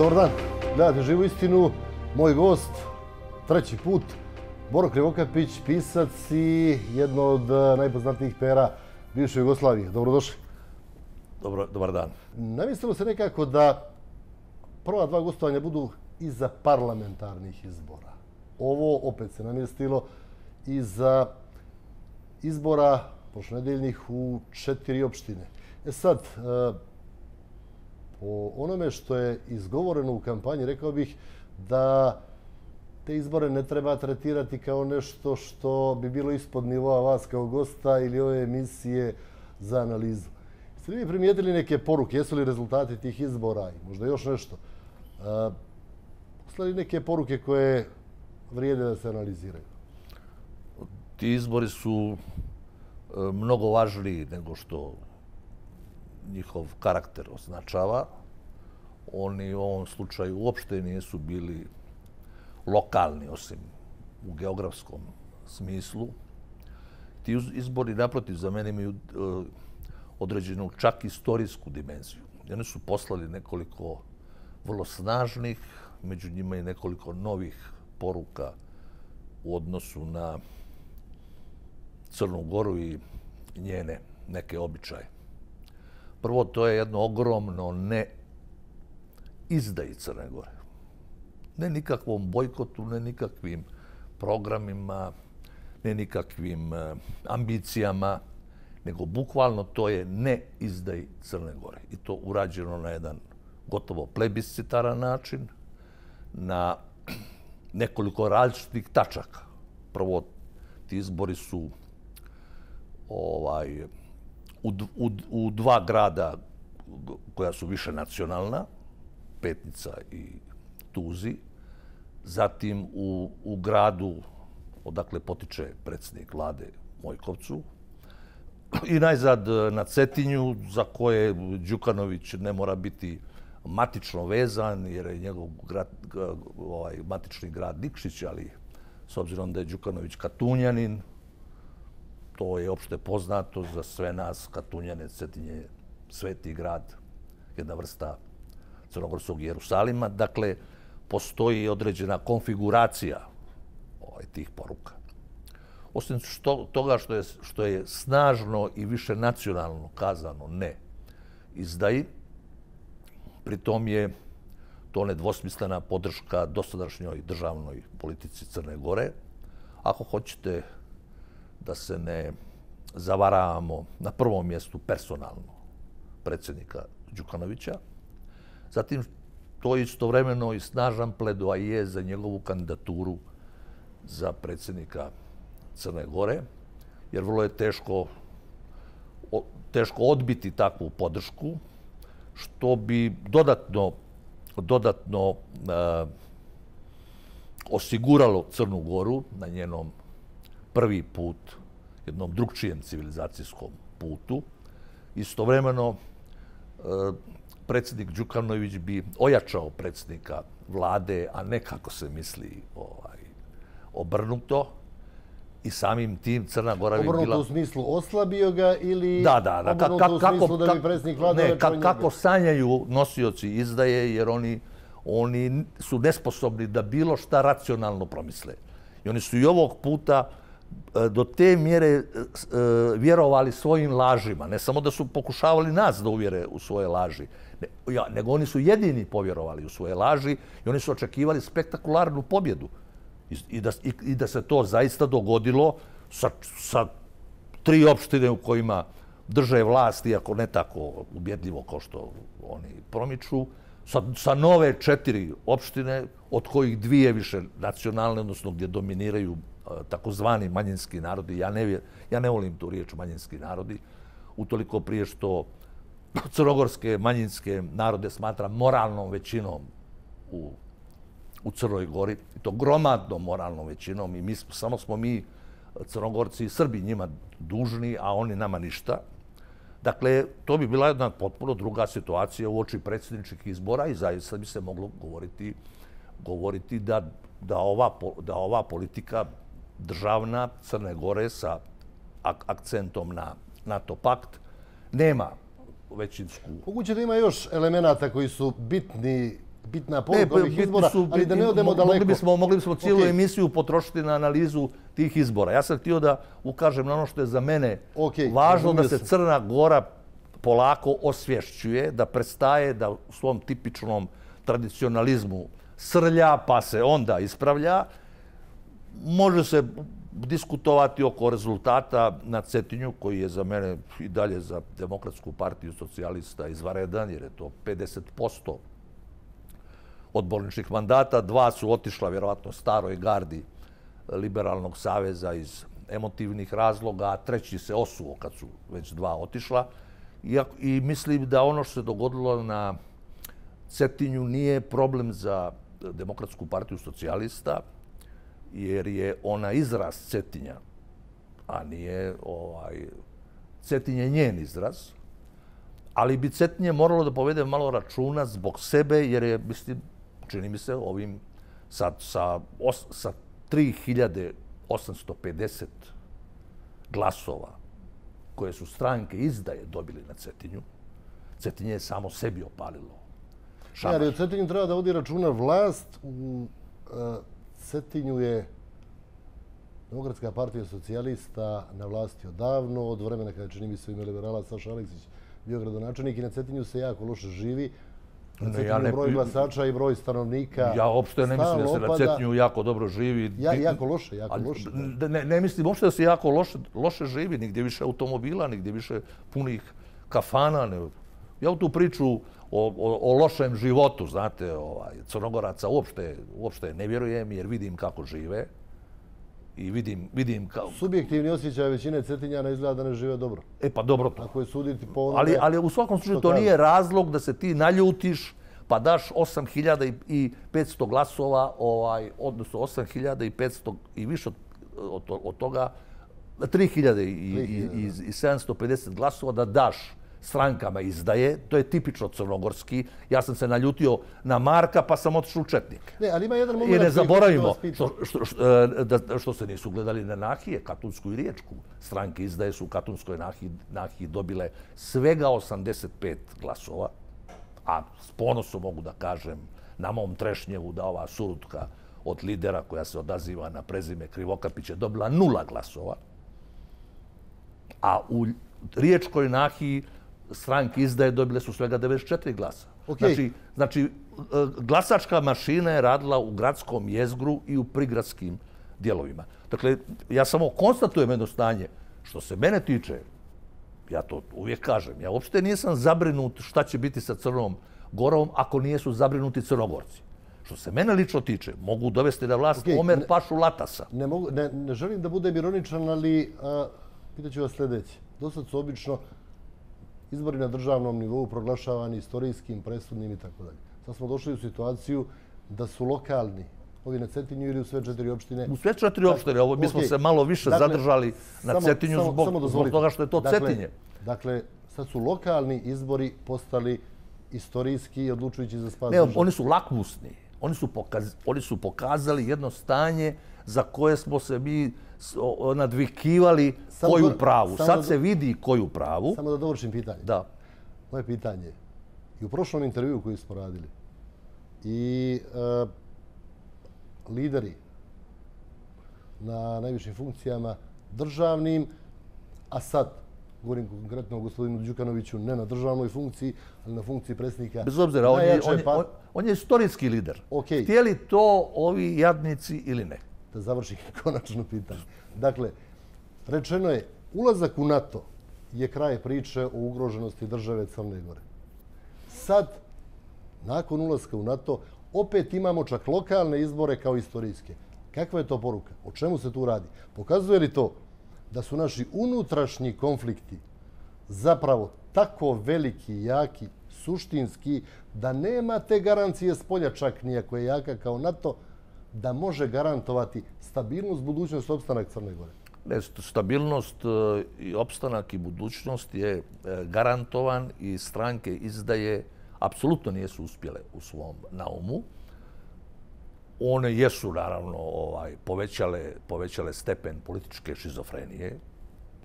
Dobar dan. Gledajte živu istinu. Moj gost, treći put, Boro Krivokapić, pisac i jedno od eh, najpoznatijih pera bivše Jugoslavije. Dobrodošli. Dobro, dobar dan. Namislilo se nekako da prva dva gostovanja budu iza parlamentarnih izbora. Ovo opet se namjestilo i za izbora pošnedeljnih u četiri opštine. E sad, eh, o onome što je izgovoreno u kampanji, rekao bih da te izbore ne treba tretirati kao nešto što bi bilo ispod nivoa vas kao gosta ili ove emisije za analizu. Ste li vi primijetili neke poruke? Jesu li rezultati tih izbora i možda još nešto? E, Poslali neke poruke koje vrijede da se analiziraju? Ti izbori su e, mnogo važniji nego što njihov karakter označava oni u ovom slučaju uopšte nisu bili lokalni, osim u geografskom smislu. Ti izbori, naprotiv, za mene imaju e, određenu čak istorijsku dimenziju. Oni su poslali nekoliko vrlo snažnih, među njima i nekoliko novih poruka u odnosu na Crnu Goru i njene neke običaje. Prvo, to je jedno ogromno ne izdaji Crne Gore. Ne nikakvom bojkotu, ne nikakvim programima, ne nikakvim e, ambicijama, nego bukvalno to je ne izdaj Crne Gore. I to urađeno na jedan gotovo plebiscitaran način, na nekoliko različitih tačaka. Prvo, ti izbori su ovaj, u, u dva grada koja su više nacionalna, Petnica i Tuzi, zatim u, u gradu odakle potiče predsjednik vlade Mojkovcu i najzad e, na Cetinju za koje Đukanović ne mora biti matično vezan jer je njegov grad, ovaj, matični grad Nikšić, ali s obzirom da je Đukanović katunjanin, to je opšte poznato za sve nas, katunjane, Cetinje, sveti grad, jedna vrsta crnogorskog Jerusalima. Dakle, postoji određena konfiguracija ovaj, tih poruka. Osim što, toga što je, što je snažno i više nacionalno kazano ne izdaji, pritom je to nedvosmislena podrška dosadašnjoj državnoj politici Crne Gore. Ako hoćete da se ne zavaravamo na prvom mjestu personalno predsjednika Đukanovića, Zatim, to je istovremeno i snažan pledoaje za njegovu kandidaturu za predsjednika Crne Gore, jer vrlo je teško, teško odbiti takvu podršku, što bi dodatno, dodatno e, osiguralo Crnu Goru na njenom prvi put jednom drugčijem civilizacijskom putu. Istovremeno, E, predsjednik Đukanović bi ojačao predsjednika vlade, a ne kako se misli ovaj, obrnuto. I samim tim Crna Gora bi obrnuto bila... Obrnuto u smislu oslabio ga ili da, da, da. obrnuto ka, kako, u smislu da bi predsjednik vlade ne, ojačao ka, njega? Kako sanjaju nosioci izdaje jer oni, oni su nesposobni da bilo šta racionalno promisle. I oni su i ovog puta E, do te mjere e, e, vjerovali svojim lažima. Ne samo da su pokušavali nas da uvjere u svoje laži, nego oni su jedini povjerovali u svoje laži i oni su očekivali spektakularnu pobjedu. I da, i da se to zaista dogodilo sa, sa tri opštine u kojima drže vlast, iako ne tako ubjedljivo kao što oni promiču, sa, sa nove četiri opštine, od kojih dvije više nacionalne, odnosno gdje dominiraju takozvani manjinski narodi, ja ne, ja ne volim tu riječ manjinski narodi, utoliko prije što crnogorske manjinske narode smatra moralnom većinom u, u Crnoj Gori, i to gromadno moralnom većinom, i mi samo smo mi, crnogorci i Srbi, njima dužni, a oni nama ništa. Dakle, to bi bila jedna potpuno druga situacija u oči predsjedničkih izbora i zaista bi se moglo govoriti, govoriti da, da, ova, da ova politika državna Crne Gore sa akcentom na NATO pakt nema većinsku... Moguće da ima još elemenata koji su bitni bitna poruka ovih izbora, ali da ne odemo daleko. Mogli bismo, mogli bismo cijelu emisiju potrošiti na analizu tih izbora. Ja sam htio da ukažem na ono što je za mene važno da se Crna Gora polako osvješćuje, da prestaje da u svom tipičnom tradicionalizmu srlja, pa se onda ispravlja može se diskutovati oko rezultata na Cetinju, koji je za mene i dalje za Demokratsku partiju socijalista izvaredan, jer je to 50% odborničnih mandata. Dva su otišla, vjerovatno, staroj gardi Liberalnog saveza iz emotivnih razloga, a treći se osuo kad su već dva otišla. I mislim da ono što se dogodilo na Cetinju nije problem za Demokratsku partiju socijalista, jer je ona izraz Cetinja, a nije ovaj, Cetinje njen izraz, ali bi Cetinje moralo da povede malo računa zbog sebe, jer je, mislim, čini mi se, ovim sa, sa, os, sa 3850 glasova koje su stranke izdaje dobili na Cetinju, Cetinje je samo sebi opalilo. Šamaš. Ja, jer Cetinje treba da odi računa vlast u uh, Cetinju je Demokratska partija socijalista na vlasti odavno, od vremena kada čini mi se u liberala Saša Aleksić bio gradonačanik i na Cetinju se jako loše živi. Na Cetinju broj glasača i broj stanovnika. Ja uopšte ne mislim da se na Cetinju jako dobro živi. Ja, jako loše, jako loše. Ne, ne mislim uopšte da se jako loše, loše živi, nigdje više automobila, nigdje više punih kafana. Ja u tu priču o, o, lošem životu, znate, ovaj, crnogoraca uopšte, uopšte ne vjerujem jer vidim kako žive i vidim, vidim kao... Subjektivni osjećaj većine Cetinjana izgleda da ne žive dobro. E pa dobro to. Ako je suditi po onome... Ali, ali u svakom slučaju to nije razlog da se ti naljutiš pa daš 8500 glasova, ovaj, odnosno 8500 i više od, od, toga, 3750 glasova da daš strankama izdaje. To je tipično crnogorski. Ja sam se naljutio na Marka, pa sam otišao u Četnik. Ne, ali ima jedan moment... I ne zaboravimo što, što, što, što, eh, što se nisu gledali na Nahije, Katunsku i Riječku. Stranke izdaje su u Katunskoj Nahiji, Nahiji dobile svega 85 glasova, a s ponosom mogu da kažem na mom Trešnjevu da ova surutka od lidera koja se odaziva na prezime Krivokapić je dobila nula glasova, a u Riječkoj Nahiji stranke izdaje dobile su svega 94 glasa. Okay. Znači, znači, e, glasačka mašina je radila u gradskom jezgru i u prigradskim dijelovima. Dakle, ja samo konstatujem jedno stanje. Što se mene tiče, ja to uvijek kažem, ja uopšte nisam zabrinut šta će biti sa Crnom Gorom ako nijesu zabrinuti Crnogorci. Što se mene lično tiče, mogu dovesti na vlast Omer Pašu Latasa. Ne, mogu, ne, ne želim da budem ironičan, ali pitaću vas sljedeće. Dosad su obično izbori na državnom nivou proglašavani istorijskim, presudnim i tako dalje. Sad smo došli u situaciju da su lokalni ovi na Cetinju ili u sve četiri opštine? U sve četiri dakle, opštine. Ovo, mi smo se malo više dakle, zadržali na Cetinju zbog toga što je to dakle, Cetinje. Dakle, sad su lokalni izbori postali istorijski i odlučujući za spas država. Ne, oni su lakmusni. Oni su pokazali jedno stanje za koje smo se mi nadvikivali samo koju pravu. Sad se vidi koju pravu. Samo da dovršim pitanje. Da. Moje pitanje. I u prošlom intervju koji smo radili, i e, lideri na najvišim funkcijama, državnim, a sad, govorim konkretno o gospodinu Đukanoviću, ne na državnoj funkciji, ali na funkciji predsjednika. Bez obzira, on je, pa- je, istorijski lider. Okay. Htjeli to ovi jadnici ili ne? da završi konačno pitanje. Dakle, rečeno je, ulazak u NATO je kraj priče o ugroženosti države Crne Gore. Sad, nakon ulazka u NATO, opet imamo čak lokalne izbore kao istorijske. Kakva je to poruka? O čemu se tu radi? Pokazuje li to da su naši unutrašnji konflikti zapravo tako veliki, jaki, suštinski, da nema te garancije spolja čak nijako je jaka kao NATO, da može garantovati stabilnost, budućnost, opstanak Crne Gore? Stabilnost eh, i opstanak i budućnost je eh, garantovan i stranke izdaje apsolutno nijesu uspjele u svom naumu. One jesu, naravno, ovaj, povećale stepen političke šizofrenije,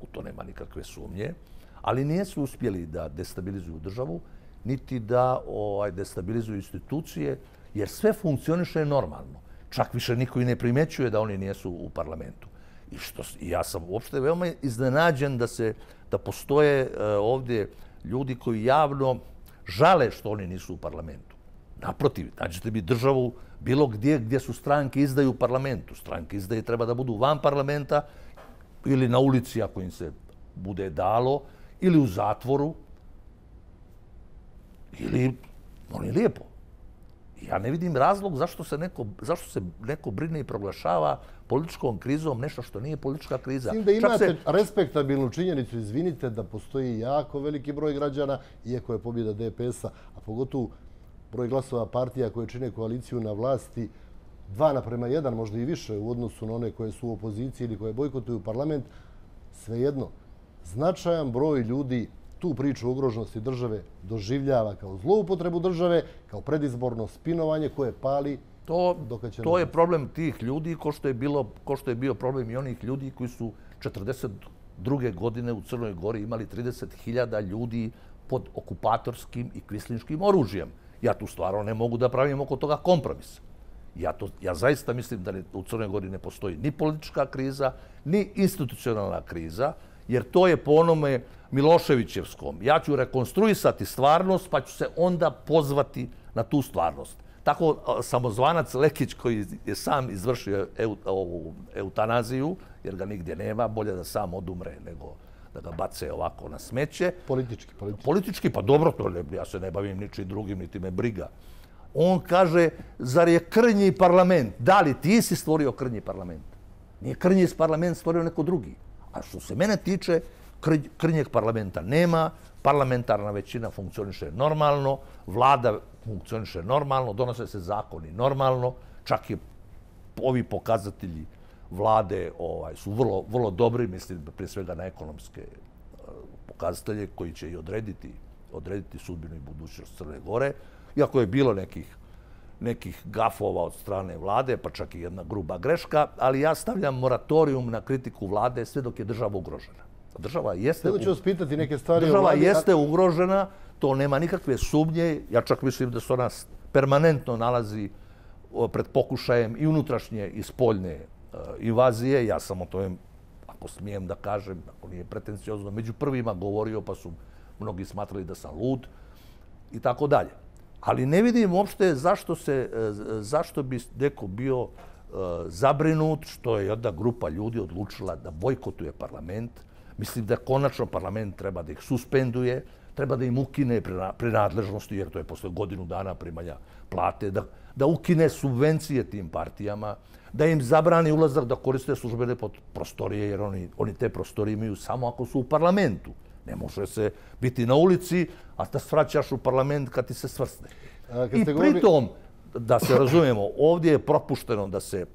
u to nema nikakve sumnje, ali nijesu uspjeli da destabilizuju državu, niti da ovaj, destabilizuju institucije, jer sve funkcioniše normalno čak više niko i ne primećuje da oni nijesu u parlamentu. I što, ja sam uopšte veoma iznenađen da, se, da postoje e, ovdje ljudi koji javno žale što oni nisu u parlamentu. Naprotiv, nađete mi državu bilo gdje gdje su stranke izdaju u parlamentu. Stranke izdaje treba da budu van parlamenta ili na ulici ako im se bude dalo ili u zatvoru ili, oni lijepo, Ja ne vidim razlog zašto se neko, zašto se neko brine i proglašava političkom krizom nešto što nije politička kriza. Sim da imate se... respektabilnu činjenicu, izvinite da postoji jako veliki broj građana, iako je pobjeda DPS-a, a pogotovo broj glasova partija koje čine koaliciju na vlasti, dva naprema jedan, možda i više u odnosu na one koje su u opoziciji ili koje bojkotuju parlament, svejedno, značajan broj ljudi tu priču ugrožnosti države doživljava kao zloupotrebu države, kao predizborno spinovanje koje pali to, To je problem tih ljudi ko što je, bilo, ko što je bio problem i onih ljudi koji su 42. godine u Crnoj Gori imali 30.000 ljudi pod okupatorskim i kvislinskim oružjem. Ja tu stvarno ne mogu da pravim oko toga kompromis. Ja, to, ja zaista mislim da u Crnoj Gori ne postoji ni politička kriza, ni institucionalna kriza, jer to je po onome Miloševićevskom. Ja ću rekonstruisati stvarnost, pa ću se onda pozvati na tu stvarnost. Tako samozvanac Lekić koji je sam izvršio ovu eutanaziju, jer ga nigdje nema, bolje da sam odumre nego da ga bace ovako na smeće. Politički, politički. Politički, pa dobro, to ne, ja se ne bavim niči drugim, niti me briga. On kaže, zar je krnji parlament? Da li ti si stvorio krnji parlament? Nije krnji parlament stvorio neko drugi. A što se mene tiče, krnjeg parlamenta nema, parlamentarna većina funkcioniše normalno, vlada funkcioniše normalno, donose se zakoni normalno, čak i ovi pokazatelji vlade ovaj, su vrlo, vrlo dobri, mislim prije svega na ekonomske e, pokazatelje koji će i odrediti, odrediti sudbinu i budućnost Crne Gore. Iako je bilo nekih, nekih gafova od strane vlade, pa čak i jedna gruba greška, ali ja stavljam moratorijum na kritiku vlade sve dok je država ugrožena. Dakle, država jeste... Sada ću vas pitati neke stvari... Država jeste ugrožena, to nema nikakve sumnje. Ja čak mislim da se ona permanentno nalazi pred pokušajem i unutrašnje i spoljne e, invazije. Ja sam o tome, ako smijem da kažem, ako nije pretenciozno, među prvima govorio, pa su mnogi smatrali da sam lud i tako dalje. Ali ne vidim uopšte zašto, se, e, zašto bi neko bio e, zabrinut što je jedna grupa ljudi odlučila da bojkotuje parlament, Mislim da konačno parlament treba da ih suspenduje, treba da im ukine prinadležnosti, jer to je posle godinu dana primanja plate, da, da ukine subvencije tim partijama, da im zabrani ulazak da koriste službene prostorije, jer oni, oni te prostorije imaju samo ako su u parlamentu. Ne može se biti na ulici, a da svraćaš u parlament kad ti se svrsne. kad I govori... pritom, da se razumijemo, ovdje je propušteno da se e,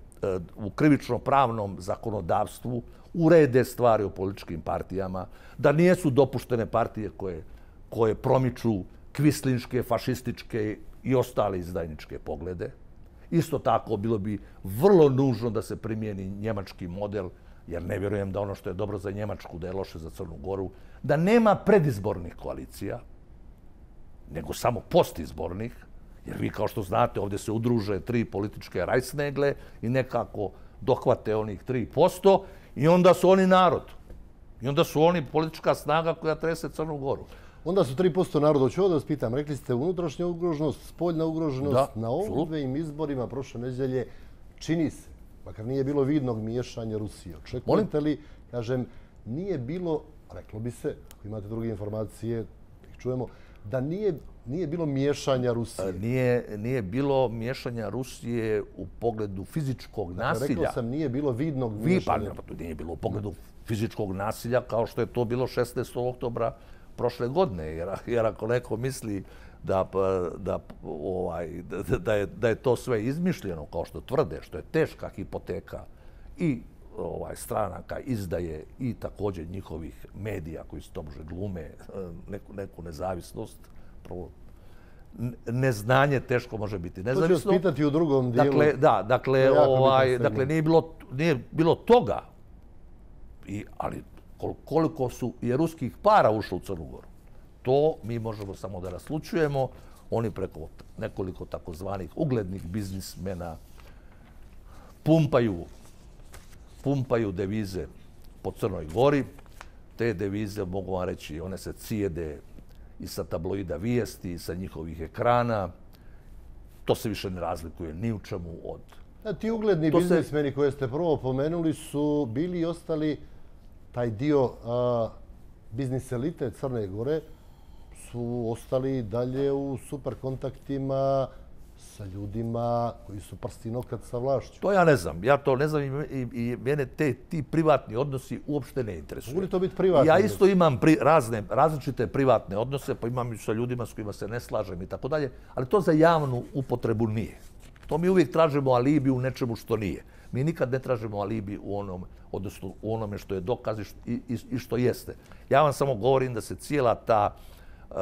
u krivično-pravnom zakonodavstvu urede stvari u političkim partijama, da nijesu dopuštene partije koje, koje promiču kvislinčke, fašističke i ostale izdajničke poglede. Isto tako bilo bi vrlo nužno da se primijeni njemački model, jer ne vjerujem da ono što je dobro za Njemačku, da je loše za Crnu Goru, da nema predizbornih koalicija, nego samo postizbornih, jer vi kao što znate ovdje se udruže tri političke rajsnegle i nekako dohvate onih 3% I onda su oni narod. I onda su oni politička snaga koja trese Crnu Goru. Onda su 3% naroda. Oću da vas pitam, rekli ste unutrašnja ugroženost, spoljna ugroženost. Da, na ovim izborima prošle nedjelje čini se, makar nije bilo vidnog miješanja Rusije. Očekujete li, kažem, nije bilo, reklo bi se, ako imate druge informacije, ih čujemo, da nije nije bilo miješanja Rusije. E, nije, nije bilo miješanja Rusije u pogledu fizičkog nasilja. Dakle, rekao sam, nije bilo vidnog pa miješanja. Pa, nije bilo u pogledu fizičkog nasilja kao što je to bilo 16. oktobra prošle godine. Jer, jer ako neko misli da, pa, da, ovaj, da, da, je, da je to sve izmišljeno, kao što tvrde, što je teška hipoteka i ovaj stranaka izdaje i također njihovih medija koji se tobože glume e, neku, neku nezavisnost, prvo neznanje teško može biti nezavisno. To ću pitati u drugom dijelu. Dakle, da, dakle, ovaj, dakle nije, bilo, nije bilo toga, I, ali koliko su je ruskih para ušlo u Crnu Goru, to mi možemo samo da raslučujemo. Oni preko nekoliko takozvanih uglednih biznismena pumpaju, pumpaju devize po Crnoj Gori. Te devize, mogu vam reći, one se cijede i sa tabloida vijesti, i sa njihovih ekrana. To se više ne razlikuje ni u čemu od... A ti ugledni biznismeni koje ste prvo pomenuli su bili i ostali taj dio a, biznis elite Crne Gore su ostali dalje u super kontaktima, sa ljudima koji su prsti nokat sa vlašću. To ja ne znam. Ja to ne znam i, i, mene te, ti privatni odnosi uopšte ne interesuju. Mogu li to biti privatni? Ja isto imam razne, različite privatne odnose, pa imam i sa ljudima s kojima se ne slažem i tako dalje, ali to za javnu upotrebu nije. To mi uvijek tražimo alibi u nečemu što nije. Mi nikad ne tražimo alibi u onom, odnosno u onome što je dokaz i, i što jeste. Ja vam samo govorim da se cijela ta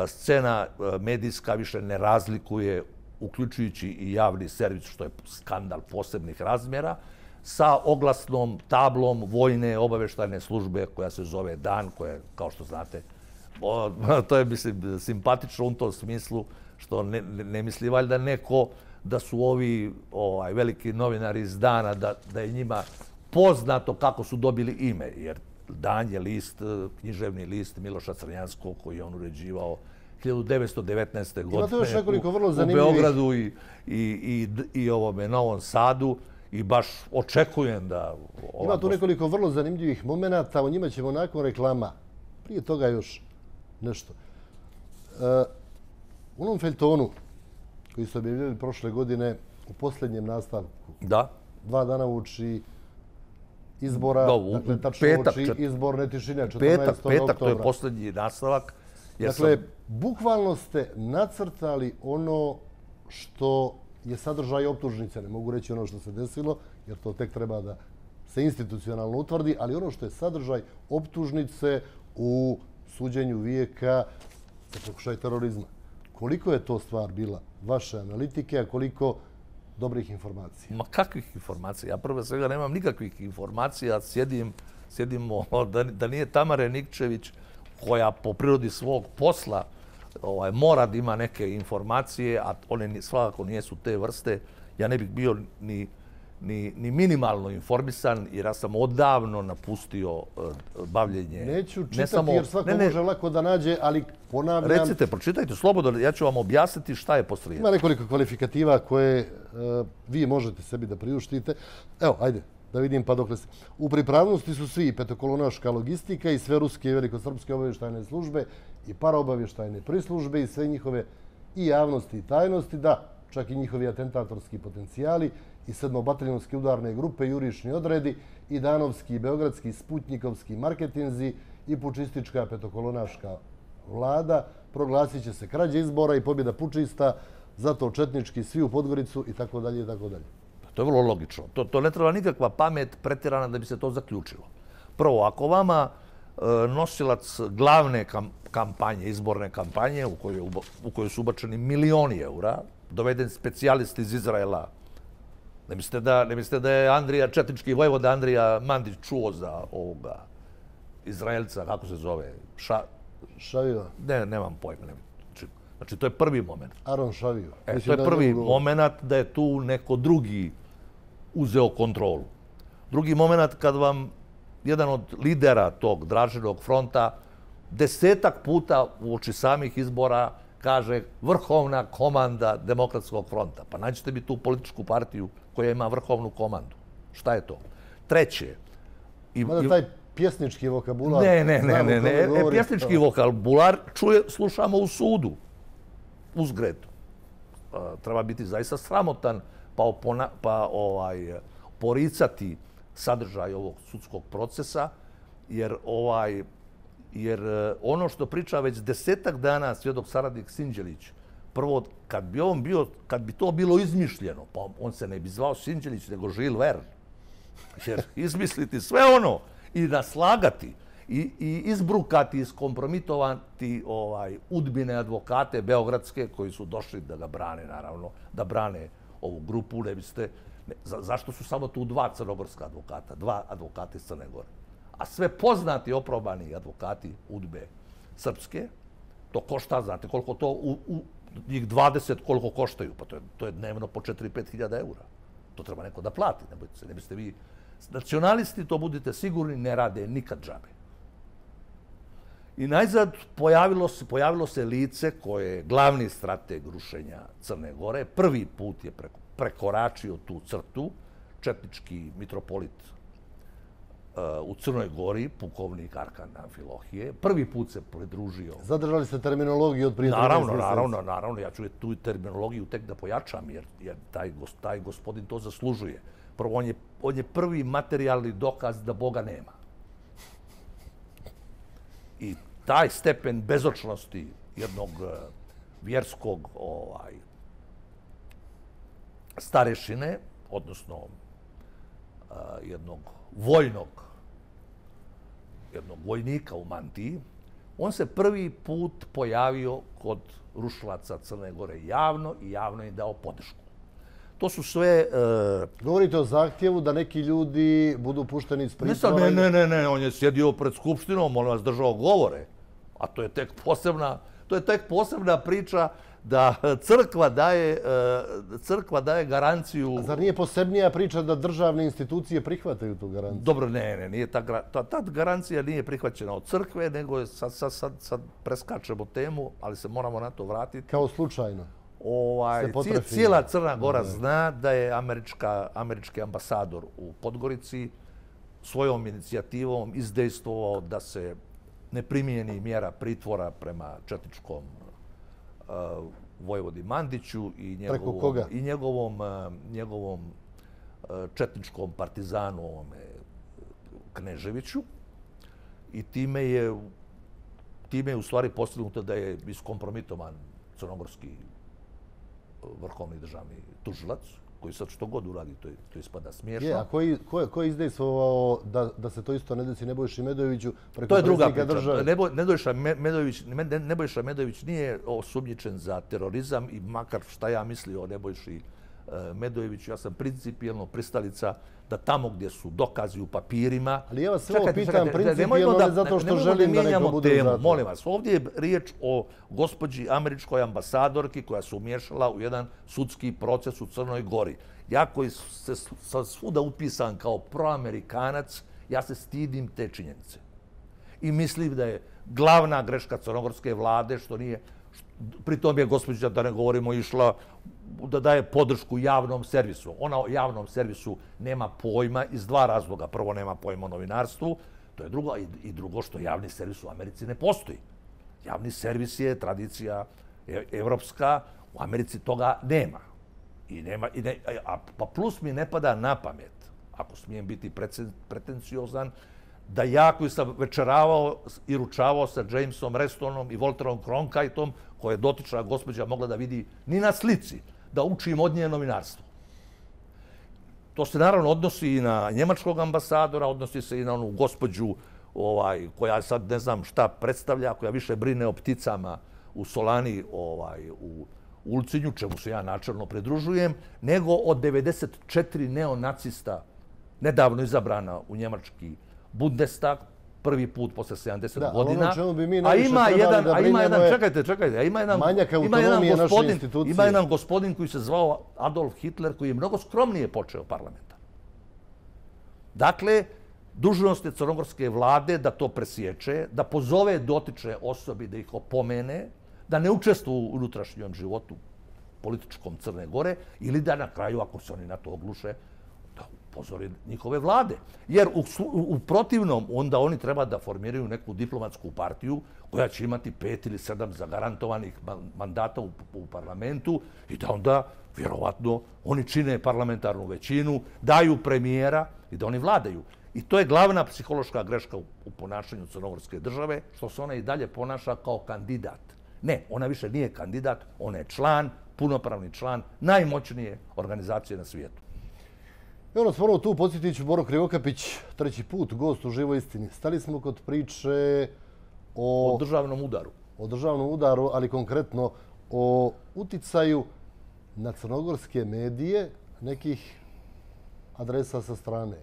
scena medijska više ne razlikuje uključujući i javni servis, što je skandal posebnih razmjera, sa oglasnom tablom vojne obaveštajne službe koja se zove DAN, koja je, kao što znate, to je, mislim, simpatično u tom smislu, što ne, ne, misli valjda neko da su ovi ovaj, veliki novinari iz DANA, da, da je njima poznato kako su dobili ime, jer DAN je list, eh, književni list Miloša Crnjanskog koji je on uređivao 1919. godine u Beogradu i Novom Sadu i baš očekujem da... Ima tu nekoliko vrlo zanimljivih momenta, o njima ćemo nakon reklama. Prije toga još nešto. E, u onom feltonu koji su objavljeli prošle godine u posljednjem nastavku, dva dana uči izbora, dakle tačno uči izborne tišine, 14. oktobra. Petak, to je posljednji nastavak. Dakle, bukvalno ste nacrtali ono što je sadržaj optužnice. Ne mogu reći ono što se desilo, jer to tek treba da se institucionalno utvrdi, ali ono što je sadržaj optužnice u suđenju vijeka za pokušaj terorizma. Koliko je to stvar bila vaše analitike, a koliko dobrih informacija? Ma kakvih informacija? Ja prve svega nemam nikakvih informacija. Sjedim, sjedimo, ono, da, da nije Tamare Nikčević, koja po prirodi svog posla ovaj, mora da ima neke informacije, a one svakako nijesu te vrste, ja ne bih bio ni, ni, minimalno informisan jer ja sam odavno napustio eh, bavljenje. Neću čitati ne samo, jer svako može lako da nađe, ali ponavljam... Recite, pročitajte slobodno, ja ću vam objasniti šta je postrijeva. Ima nekoliko kvalifikativa koje eh, vi možete sebi da priuštite. Evo, ajde, da vidim pa dok li ste. U pripravnosti su svi petokolonaška logistika i sve ruske i velikosrpske obavještajne službe i paraobavještajne prislužbe i sve njihove i javnosti i tajnosti, da, čak i njihovi atentatorski potencijali i sedmobateljonske udarne grupe, jurišni odredi i danovski i beogradski sputnikovski marketinzi i pučistička petokolonaška vlada proglasit će se krađe izbora i pobjeda pučista, zato četnički svi u Podgoricu i tako dalje i tako dalje. To je vrlo logično. To, to ne treba nikakva pamet pretirana da bi se to zaključilo. Prvo, ako vama e, nosilac glavne kampanje, izborne kampanje, u kojoj, u kojoj su ubačeni milioni eura, doveden specijalist iz Izraela, ne mislite da, ne mislite da je Andrija Četnički vojvod Andrija Mandić čuo za ovoga Izraelca, kako se zove? Ša... Šavio? Ne, nemam pojma. Ne. Znači, znači, to je prvi moment. Aron Šavio. E, to je prvi moment da je tu neko drugi uzeo kontrolu. Drugi moment kad vam jedan od lidera tog draženog fronta desetak puta u oči samih izbora kaže vrhovna komanda demokratskog fronta. Pa naćete mi tu političku partiju koja ima vrhovnu komandu. Šta je to? Treće. I, Mada taj pjesnički vokabular... Ne, ne, ne, ne, ne, ne. pjesnički vokabular čuje, slušamo u sudu. Uzgred. treba biti zaista sramotan pa, pa ovaj, poricati sadržaj ovog sudskog procesa, jer ovaj jer eh, ono što priča već desetak dana svjedok saradnik Sinđelić, prvo kad bi on bio, kad bi to bilo izmišljeno, pa on se ne bi zvao Sinđelić, nego Žil Ver. Jer izmisliti sve ono i naslagati i, i izbrukati, iskompromitovati ovaj, udbine advokate Beogradske koji su došli da ga brane, naravno, da brane ovu grupu, ne biste... zašto su samo tu dva crnogorska advokata, dva advokata iz Crne Gore? A sve poznati oprobani advokati udbe srpske, to košta, znate koliko to, u, u njih 20 koliko koštaju, pa to je, to je dnevno po 4-5 hiljada eura. To treba neko da plati, ne, se, ne biste vi... Nacionalisti, to budite sigurni, ne rade nikad džabe. I najzad pojavilo se, pojavilo se lice koje je glavni strateg rušenja Crne Gore. Prvi put je prekoračio tu crtu, četnički mitropolit e, u Crnoj Gori, pukovnik Arkan Filohije. Prvi put se pridružio. Zadržali ste terminologiju od prije Naravno, naravno, naravno. Ja ću tu terminologiju tek da pojačam, jer, jer taj, taj gospodin to zaslužuje. Prvo, on je, on je prvi materijalni dokaz da Boga nema. I taj stepen bezočnosti jednog e, vjerskog ovaj, starešine, odnosno e, jednog vojnog, jednog vojnika u Mantiji, on se prvi put pojavio kod rušilaca Crne Gore javno i javno je dao podršku. To su sve... E, Govorite o zahtjevu da neki ljudi budu pušteni iz pritvora? Ne, ne, ne, on je sjedio pred skupštinom, on vas držao govore a to je tek posebna, to je tek posebna priča da crkva daje, e, crkva daje garanciju... A zar nije posebnija priča da državne institucije prihvataju tu garanciju? Dobro, ne, ne, nije ta, ta, ta garancija nije prihvaćena od crkve, nego je, sad, sad, sad, sad preskačemo temu, ali se moramo na to vratiti. Kao slučajno? Ovaj, cijela Crna Gora ne. zna da je američka, američki ambasador u Podgorici svojom inicijativom izdejstvovao da se neprimijeni mjera pritvora prema četničkom uh, Vojvodi Mandiću i njegovom, i njegovom, uh, njegovom uh, četničkom partizanu Kneževiću. I time je, time je u stvari postignuto da je iskompromitovan crnogorski vrhovni državni tužilac koji sad što god uradi, to, je, to ispada smiješno. Je, a koji, ko, je, ko je izdejstvovao da, da se to isto ne desi Nebojša Medoviću preko to je druga priča. države? Nebo, Nebojša, Medović, Nebojša Medović nije osumnjičen za terorizam i makar šta ja mislio o Nebojši Medoviću Eh, Medojević, ja sam principijalno pristalica da tamo gdje su dokazi u papirima... Ali ja vas sve pitam principijalno, ali zato što želim da neko bude temu, zato. Molim vas, ovdje je riječ o gospođi američkoj ambasadorki koja se umješala u jedan sudski proces u Crnoj Gori. Ja koji se sa svuda upisan kao proamerikanac, ja se stidim te činjenice. I mislim da je glavna greška crnogorske vlade što nije Pri tom je gospođa, da ne govorimo, išla da daje podršku javnom servisu. Ona o javnom servisu nema pojma iz dva razloga. Prvo, nema pojma o novinarstvu, to je drugo, i drugo što javni servis u Americi ne postoji. Javni servis je tradicija e, evropska, u Americi toga nema. I nema i ne, pa plus mi ne pada na pamet, ako smijem biti pretenciozan, pretencijozan, da ja koji sam večeravao i ručavao sa Jamesom Restonom i Volterom Cronkiteom, koje je dotična gospođa mogla da vidi ni na slici, da učim od nje novinarstvo. To se naravno odnosi i na njemačkog ambasadora, odnosi se i na onu gospođu ovaj, koja sad ne znam šta predstavlja, koja više brine o pticama u Solani, ovaj, u Ulcinju, čemu se ja načelno pridružujem, nego od 94 neonacista nedavno izabrana u njemački Bundestag prvi put posle 70 da, ono godina. Ono bi a ima jedan, da a ima jedan, čekajte, čekajte, a ima jedan, ima jedan, gospodin, ima jedan gospodin koji se zvao Adolf Hitler koji je mnogo skromnije počeo parlamenta. Dakle, dužnost je crnogorske vlade da to presječe, da pozove dotiče osobi da ih opomene, da ne učestvu u unutrašnjom životu političkom Crne Gore ili da na kraju, ako se oni na to ogluše, upozori njihove vlade. Jer u, protivnom onda oni treba da formiraju neku diplomatsku partiju koja će imati pet ili sedam zagarantovanih mandata u, parlamentu i da onda, vjerovatno, oni čine parlamentarnu većinu, daju premijera i da oni vladaju. I to je glavna psihološka greška u ponašanju crnogorske države, što se ona i dalje ponaša kao kandidat. Ne, ona više nije kandidat, ona je član, punopravni član najmoćnije organizacije na svijetu. I ono sporo tu podsjetit ću Boro Krivokapić, treći put, gost u živoj istini. Stali smo kod priče o... O državnom udaru. O državnom udaru, ali konkretno o uticaju na crnogorske medije nekih adresa sa strane.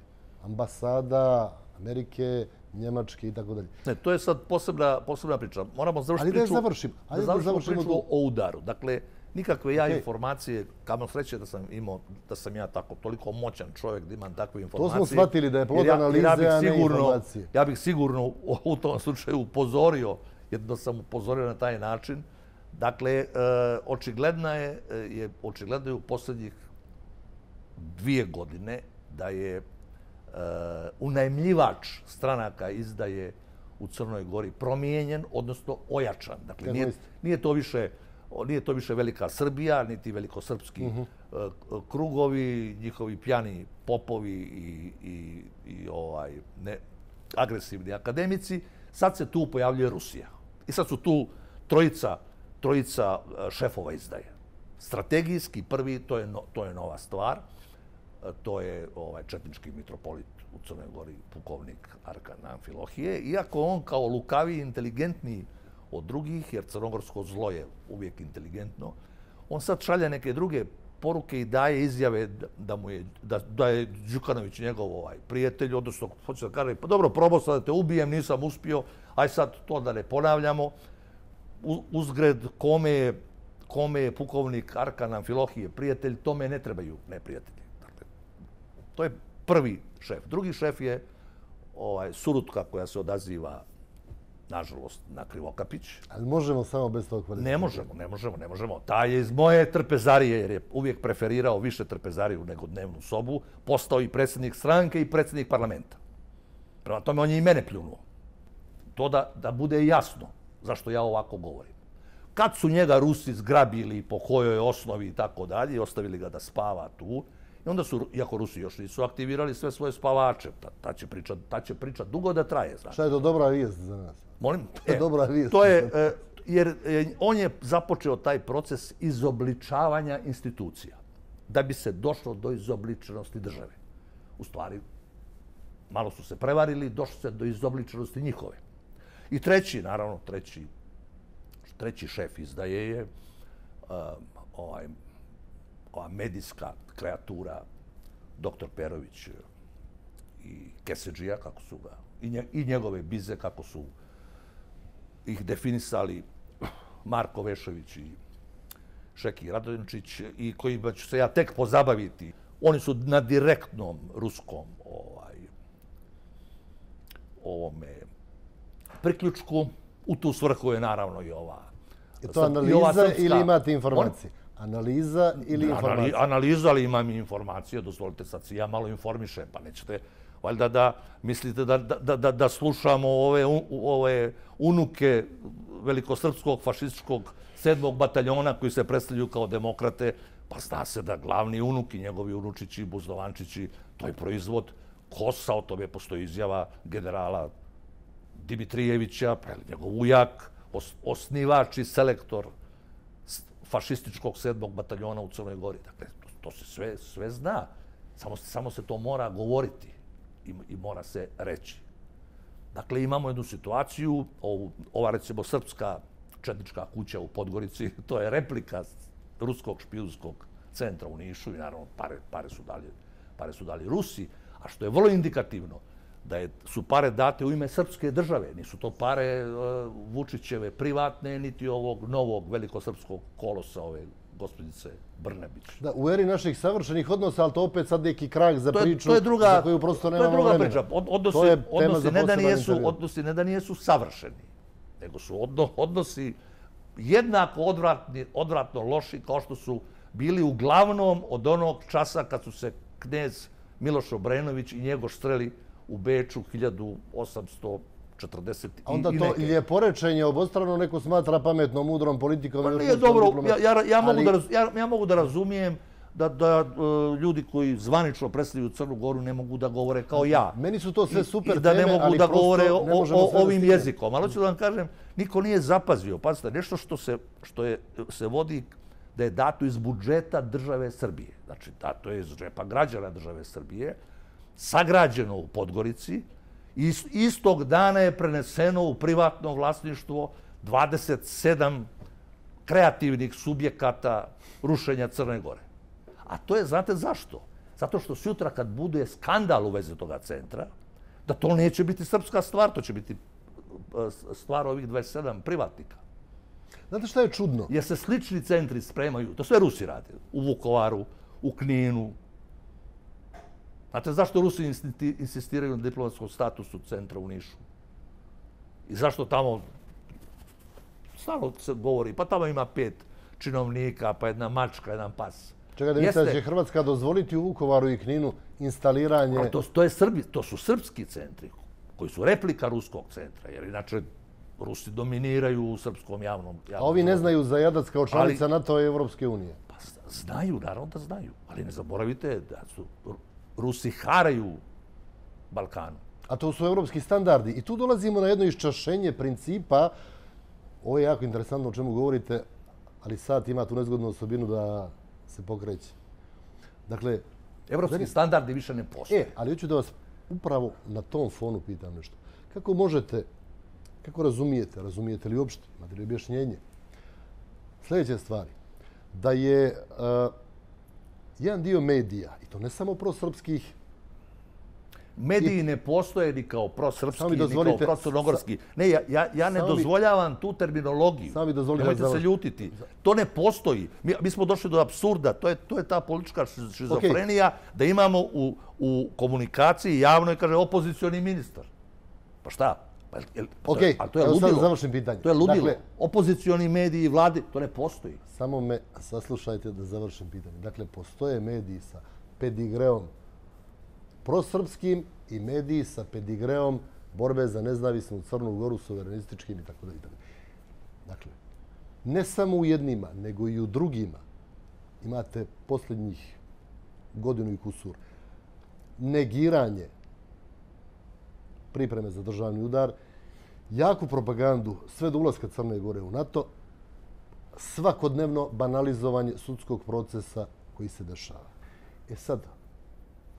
Ambasada, Amerike, Njemačke i tako dalje. Ne, to je sad posebna, posebna priča. Moramo završiti priču... Ali da je završim. da završimo, da o udaru. Dakle, nikakve ja informacije, kamo sreće da sam imao, da sam ja tako toliko moćan čovjek da imam takve informacije. To smo shvatili da je plod analize, a ne informacije. Ja bih sigurno u tom slučaju upozorio, jedno sam upozorio na taj način. Dakle, e, očigledna je, e, je očigledno je u posljednjih dvije godine da je e, unajemljivač stranaka izdaje u Crnoj Gori promijenjen, odnosno ojačan. Dakle, nije to više nije to više velika Srbija, niti velikosrpski uh krugovi, njihovi pjani popovi i, i, i ovaj, ne, agresivni akademici. Sad se tu pojavljuje Rusija. I sad su tu trojica, trojica eh, šefova izdaje. Strategijski prvi, to je, to je nova stvar, eh, to je ovaj četnički mitropolit u Crnoj Gori, pukovnik Arkan Amfilohije, iako on kao lukavi, i inteligentni od drugih, jer crnogorsko zlo je uvijek inteligentno. On sad šalje neke druge poruke i daje izjave da, mu je, da, da je Đukanović njegov ovaj prijatelj, odnosno hoće da kaže, pa dobro, probao sam da te ubijem, nisam uspio, aj sad to da ne ponavljamo. Uzgred kome je, kome je pukovnik Arkan Amfilohije prijatelj, tome ne trebaju neprijatelji. Dakle, to je prvi šef. Drugi šef je ovaj, surutka koja se odaziva nažalost, na Krivokapić. Ali možemo samo bez tog kvalitetu? Ne možemo, ne možemo, ne možemo. Ta je iz moje trpezarije, jer je uvijek preferirao više trpezariju nego dnevnu sobu, postao i predsjednik stranke i predsjednik parlamenta. Prema tome, on je i mene pljunuo. To da, da bude jasno zašto ja ovako govorim. Kad su njega Rusi zgrabili po kojoj osnovi i tako dalje ostavili ga da spava tu, i onda su, iako Rusi još nisu aktivirali sve svoje spavače, ta, pa ta će pričat ta će priča dugo da traje. Znači. Šta je to dobra vijest za nas? Molim? E, Dobra vijest. To je, e, jer e, on je započeo taj proces izobličavanja institucija da bi se došlo do izobličenosti države. U stvari, malo su se prevarili, došlo se do izobličenosti njihove. I treći, naravno, treći, treći šef izdaje je um, ovaj, ova medijska kreatura doktor Perović i Keseđija, kako su ga, i, njegove bize, kako su ga, ih definisali Marko Vešović i Šeki Radovinčić i koji ću se ja tek pozabaviti. Oni su na direktnom ruskom ovaj, ovome priključku. U tu svrhu je naravno i ova. Je to analiza ili imate informacije? Analiza ili informacija? Analiza, ali imam i informacije. Dozvolite, sad si ja malo informišem, pa nećete valjda da mislite da, da, da, da slušamo ove, ove unuke velikosrpskog fašističkog sedmog bataljona koji se predstavljaju kao demokrate, pa zna se da glavni unuk i njegovi unučići, buzdovančići, to je proizvod Kosa, o tome postoji izjava generala Dimitrijevića, pa njegov ujak, osnivač i selektor fašističkog sedmog bataljona u Crnoj Gori. Dakle, to, se sve, sve zna. Samo, se, samo se to mora govoriti i, i mora se reći. Dakle, imamo jednu situaciju, ovu, ova recimo srpska četnička kuća u Podgorici, to je replika ruskog špijunskog centra u Nišu i naravno pare, pare su dalje pare su dali Rusi, a što je vrlo indikativno, da su pare date u ime srpske države. Nisu to pare uh, Vučićeve privatne, niti ovog novog velikosrpskog kolosa ove gospodice Brnebić. Da, u eri naših savršenih odnosa, ali to opet sad neki krak za to je, priču druga, za koju prosto nemamo vremena. To je druga priča. odnosi, odnosi, ne da nijesu, odnosi ne da nijesu savršeni, nego su odnosi jednako odvratni, odvratno loši kao što su bili uglavnom od onog časa kad su se knez Miloš Obrenović i njegov streli 1918 u Beču 1840. A onda to je porečenje obostrano, neko smatra pametno, mudrom politikom. Pa nije dobro, ja, ja, mogu da ja, mogu da razumijem da, da e, ljudi koji zvanično predstavljaju Crnu Goru ne mogu da govore kao ja. Meni su to sve super teme, i da ne mogu ali da govore o, ovim da jezikom. Ali hoću da vam kažem, niko nije zapazio. Pazite, nešto što se, što je, se vodi da je dato iz budžeta države Srbije. Znači, dato je iz džepa građana države Srbije sagrađeno u Podgorici i istog dana je preneseno u privatno vlasništvo 27 kreativnih subjekata rušenja Crne Gore. A to je, znate zašto? Zato što sutra kad bude skandal u vezi toga centra, da to neće biti srpska stvar, to će biti e, stvar ovih 27 privatnika. Znate što je čudno? Jer se slični centri spremaju, to sve Rusi rade, u Vukovaru, u Kninu, Znate zašto Rusi insistiraju na diplomatskom statusu centra u Nišu? I zašto tamo stalo se govori, pa tamo ima pet činovnika, pa jedna mačka, jedan pas. Čega da mislite da će Hrvatska dozvoliti u Vukovaru i Kninu instaliranje... To, to, je Srbi, to su srpski centri koji su replika ruskog centra, jer inače Rusi dominiraju u srpskom javnom... javnom A ovi ne znaju za Jadac kao članica NATO i Evropske unije? Pa znaju, naravno da znaju, ali ne zaboravite da su Rusi haraju Balkanu. A to su evropski standardi. I tu dolazimo na jedno iščašenje principa. Ovo je jako interesantno o čemu govorite, ali sad ima tu nezgodnu osobinu da se pokreće. Dakle, evropski standardi više ne postoje. E, ali hoću da vas upravo na tom fonu pitam nešto. Kako možete, kako razumijete, razumijete li uopšte, imate li objašnjenje, sljedeće stvari, da je jedan dio medija, i to ne samo prosrpskih, Mediji ne postoje ni kao prosrpski, ni kao prosrnogorski. Ne, ja, ja, ja ne dozvoljavam tu terminologiju. Sami dozvoljavam. Nemojte se ljutiti. To ne postoji. Mi, smo došli do absurda. To je, to je ta politička šizofrenija da imamo u, u komunikaciji javnoj, kaže, opozicioni ministar. Pa šta? ok, pa to je, ali to završim pitanje. To je ludilo. Dakle, Opozicioni mediji i vlade, to ne postoji. Samo me saslušajte da završim pitanje. Dakle, postoje mediji sa pedigreom prosrpskim i mediji sa pedigreom borbe za nezavisnu Crnu Goru, suverenističkim i tako da i tako. Dakle, ne samo u jednima, nego i u drugima imate posljednjih godinu i kusur negiranje pripreme za državni udar, jaku propagandu sve do ulaska Crne Gore u NATO, svakodnevno banalizovanje sudskog procesa koji se dešava. E sad,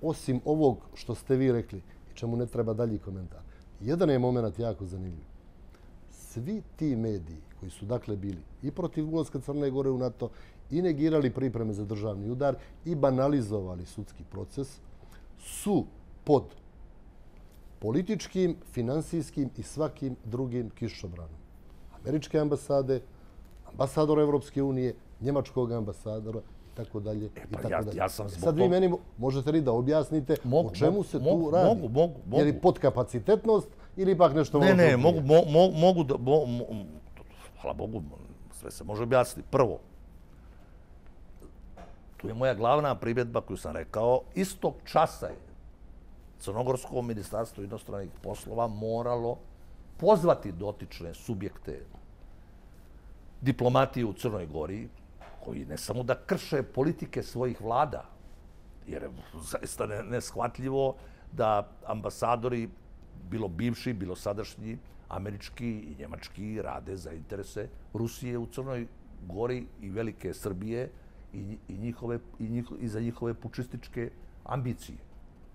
osim ovog što ste vi rekli i čemu ne treba dalji komentar, jedan je moment jako zanimljiv. Svi ti mediji koji su dakle bili i protiv ulaska Crne Gore u NATO i negirali pripreme za državni udar i banalizovali sudski proces su pod političkim, finansijskim i svakim drugim kišobranom. Američke ambasade, ambasador Evropske unije, njemačkog ambasadora i tako dalje. E, I pa tako dalje. E, sad vi meni možete li da objasnite o čemu se tu radi? Mogu, mogu, mogu. Jer podkapacitetnost ili ipak nešto... Ne, ne, mogu, mo, mogu da... hvala Bogu, sve se može objasniti. Prvo, tu je moja glavna pribjedba koju sam rekao. Istog časa je Crnogorsko ministarstvo inostranih poslova moralo pozvati dotične subjekte diplomatije u Crnoj Gori, koji ne samo da krše politike svojih vlada, jer je zaista neshvatljivo da ambasadori, bilo bivši, bilo sadašnji, američki i njemački, rade za interese Rusije u Crnoj Gori i Velike Srbije i, i, njihove, i, i za njihove pučističke ambicije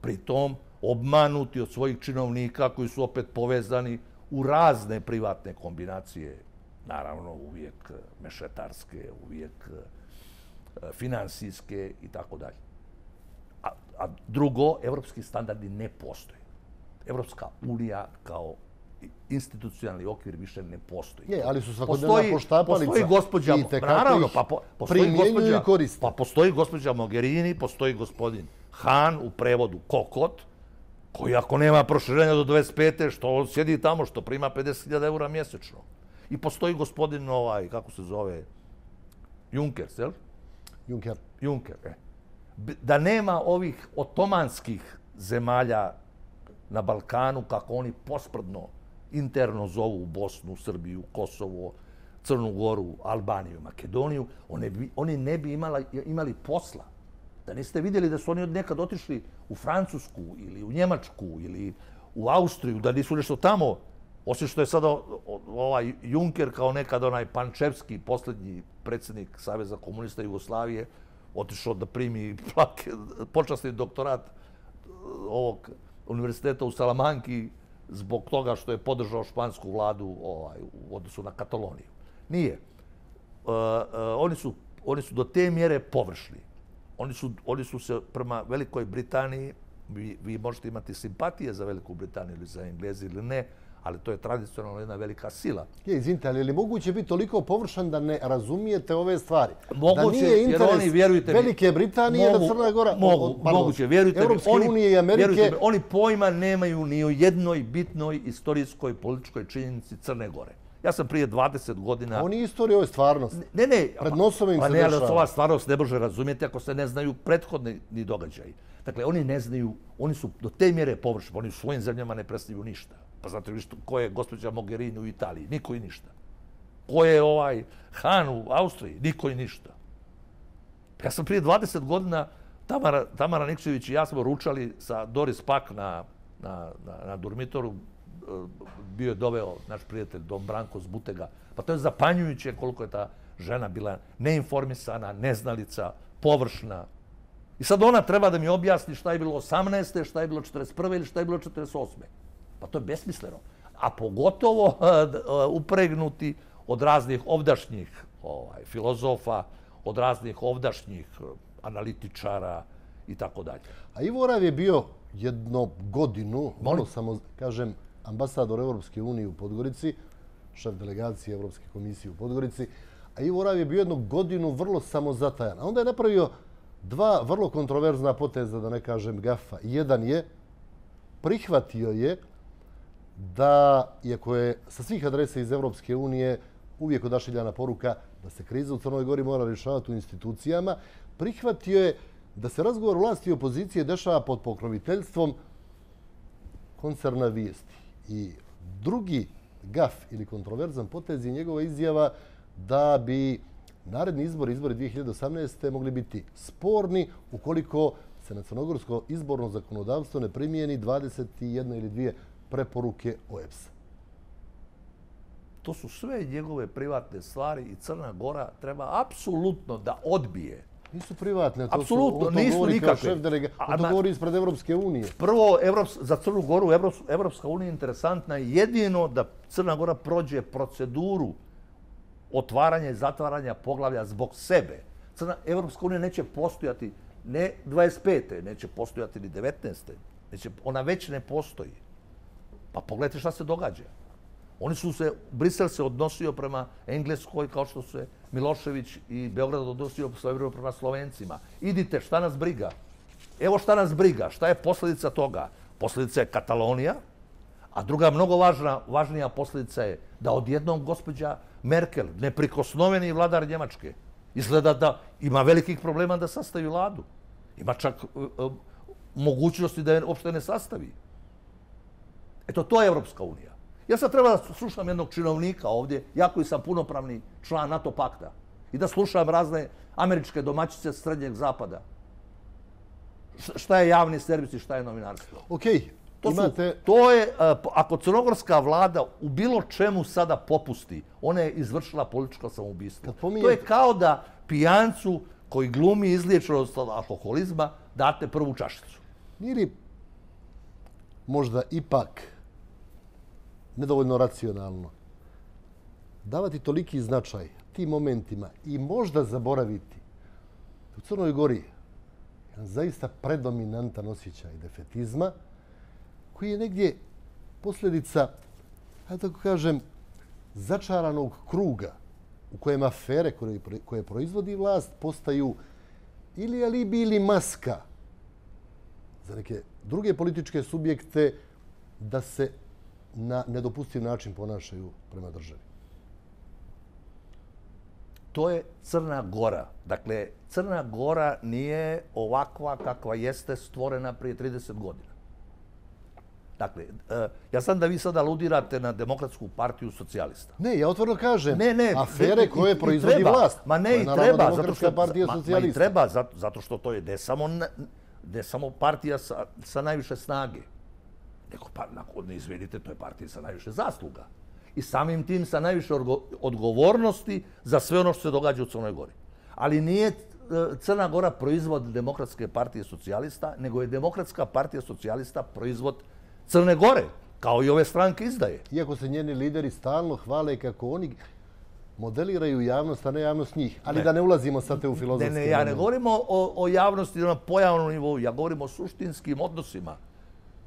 pritom obmanuti od svojih činovnika koji su opet povezani u razne privatne kombinacije, naravno uvijek eh, mešetarske, uvijek eh, finansijske i tako dalje. A drugo, evropski standardi ne postoje. Evropska unija kao institucionalni okvir više ne postoji. Je, ali su svakodnevna poštapalica. Postoji gospođa, naravno, pa, po, postoji gospođa, pa postoji gospođa Mogherini, postoji gospodin Han u prevodu Kokot, koji ako nema proširenja do 25. što sjedi tamo, što prima 50.000 eura mjesečno. I postoji gospodin ovaj, kako se zove, Junker, jel? Junker. Junker, e. Da nema ovih otomanskih zemalja na Balkanu, kako oni posprdno interno zovu Bosnu, Srbiju, Kosovo, Crnu Goru, Albaniju, Makedoniju, oni ne bi, oni ne bi imala, imali posla da niste vidjeli da su oni od nekad otišli u Francusku ili u Njemačku ili u Austriju, da nisu nešto tamo, osim što je sada ovaj Junker kao nekad onaj Pančevski, posljednji predsjednik Saveza komunista Jugoslavije, otišao da primi plake, počasni doktorat e, ovog univerziteta u Salamanki zbog toga što je podržao špansku vladu ovaj, u odnosu na Kataloniju. Nije. E, e, oni, su, oni su do te mjere površni oni su, oni su se prema Velikoj Britaniji, vi, vi možete imati simpatije za Veliku Britaniju ili za Englezi ili ne, ali to je tradicionalno jedna velika sila. Je, izvinite, ali je li moguće biti toliko površan da ne razumijete ove stvari? Moguće, da nije interes oni, vjerujte Velike mi, Britanije mogu, da Crna Gora... Mogu, o, pardon, moguće, vjerujte Evropske mi. Oni, unije i Amerike... Mi, oni pojma nemaju ni o jednoj bitnoj istorijskoj političkoj činjenici Crne Gore. Ja sam prije 20 godina... Oni istorije, ovo je stvarnost. Ne, ne. Pred nosom im se dešava. Pa ne, ali ova stvarnost ne može razumijeti ako se ne znaju prethodni događaj. Dakle, oni ne znaju, oni su do te mjere površni, oni u svojim zemljama ne predstavljaju ništa. Pa znate li što, ko je gospođa Mogherini u Italiji? Niko i ništa. Ko je ovaj Han u Austriji? Niko i ništa. Ja sam prije 20 godina, Tamara, Tamara Nikšević i ja smo ručali sa Doris Pak na, na, na, na Durmitoru, E, bio je doveo naš prijatelj Don Branko z Butega. Pa to je zapanjujuće koliko je ta žena bila neinformisana, neznalica, površna. I sad ona treba da mi objasni šta je bilo 18. šta je bilo 41. ili šta je bilo 48. Pa to je besmisleno. A pogotovo e, e, upregnuti od raznih ovdašnjih ovaj, filozofa, od raznih ovdašnjih analitičara i tako dalje. A Ivorav je bio jedno godinu, Molim? samo kažem, ambasador Evropske unije u Podgorici, šef delegacije Evropske komisije u Podgorici, a Ivo Rav je bio jednu godinu vrlo samozatajan. onda je napravio dva vrlo kontroverzna poteza, da ne kažem gafa. Jedan je, prihvatio je da, iako je sa svih adresa iz Evropske unije uvijek odašiljana poruka da se kriza u Crnoj Gori mora rješavati u institucijama, prihvatio je da se razgovor vlasti i opozicije dešava pod pokroviteljstvom koncerna vijesti. I drugi gaf ili kontroverzan potez je njegova izjava da bi naredni izbor, izbori 2018. mogli biti sporni ukoliko se na crnogorsko izborno zakonodavstvo ne primijeni 21 ili dvije preporuke OEPS. To su sve njegove privatne stvari i Crna Gora treba apsolutno da odbije Nisu privatne, to su odgovori kao šef delegacije, odgovori znači, ispred Evropske unije. Prvo, za Crnu Goru, Evropska unija je interesantna jedino da Crna Gora prođe proceduru otvaranja i zatvaranja poglavlja zbog sebe. Evropska unija neće postojati ne 25. neće postojati ni 19. Ona već ne postoji. Pa pogledajte šta se događa. Oni su se, Brisel se odnosio prema Engleskoj kao što se Milošević i Beograd odnosio prema Slovencima. Idite, šta nas briga? Evo šta nas briga, šta je posljedica toga? Posljedica je Katalonija, a druga mnogo važna, važnija posljedica je da odjednom gospođa Merkel, neprikosnoveni vladar Njemačke, izgleda da ima velikih problema da sastavi vladu. Ima čak e, e, mogućnosti da je uopšte ne sastavi. Eto, to je Evropska unija. Ja sad treba da slušam jednog činovnika ovdje, ja koji sam punopravni član NATO pakta, i da slušam razne američke domaćice srednjeg zapada. Šta je javni servis i šta je novinarstvo? Okej, okay, imate... to je, e, ako crnogorska vlada u bilo čemu sada popusti, ona je izvršila političko samoubistvo. Pa to je kao da pijancu koji glumi izliječenost od alkoholizma date prvu čašicu. Miri, možda ipak nedovoljno racionalno. Davati toliki značaj tim momentima i možda zaboraviti u Crnoj Gori jedan zaista predominantan osjećaj defetizma koji je negdje posljedica, ja tako kažem, začaranog kruga u kojem afere koje proizvodi vlast postaju ili alibi ili maska za neke druge političke subjekte da se na nedopustiv način ponašaju prema državi. To je Crna Gora. Dakle, Crna Gora nije ovakva kakva jeste stvorena prije 30 godina. Dakle, e, ja sam da vi sada ludirate na Demokratsku partiju socijalista. Ne, ja otvorno kažem, ne, ne, afere koje proizvodi vlast. Ma ne, i treba, zato što, ma, ma i treba, zato što to je ne samo, ne samo partija sa najviše snage. Neko pa, ne izvedite, to je partija sa najviše zasluga. I samim tim sa najviše odgovornosti za sve ono što se događa u Crnoj Gori. Ali nije e, Crna Gora proizvod Demokratske partije socijalista, nego je Demokratska partija socijalista proizvod Crne Gore, kao i ove stranke izdaje. Iako se njeni lideri stalno hvale kako oni modeliraju javnost, a ne javnost njih. Ali da ne ulazimo sad te u filozofske... Ne, ne, ja ne govorimo o, o javnosti na pojavnom nivou, ja govorim o suštinskim odnosima.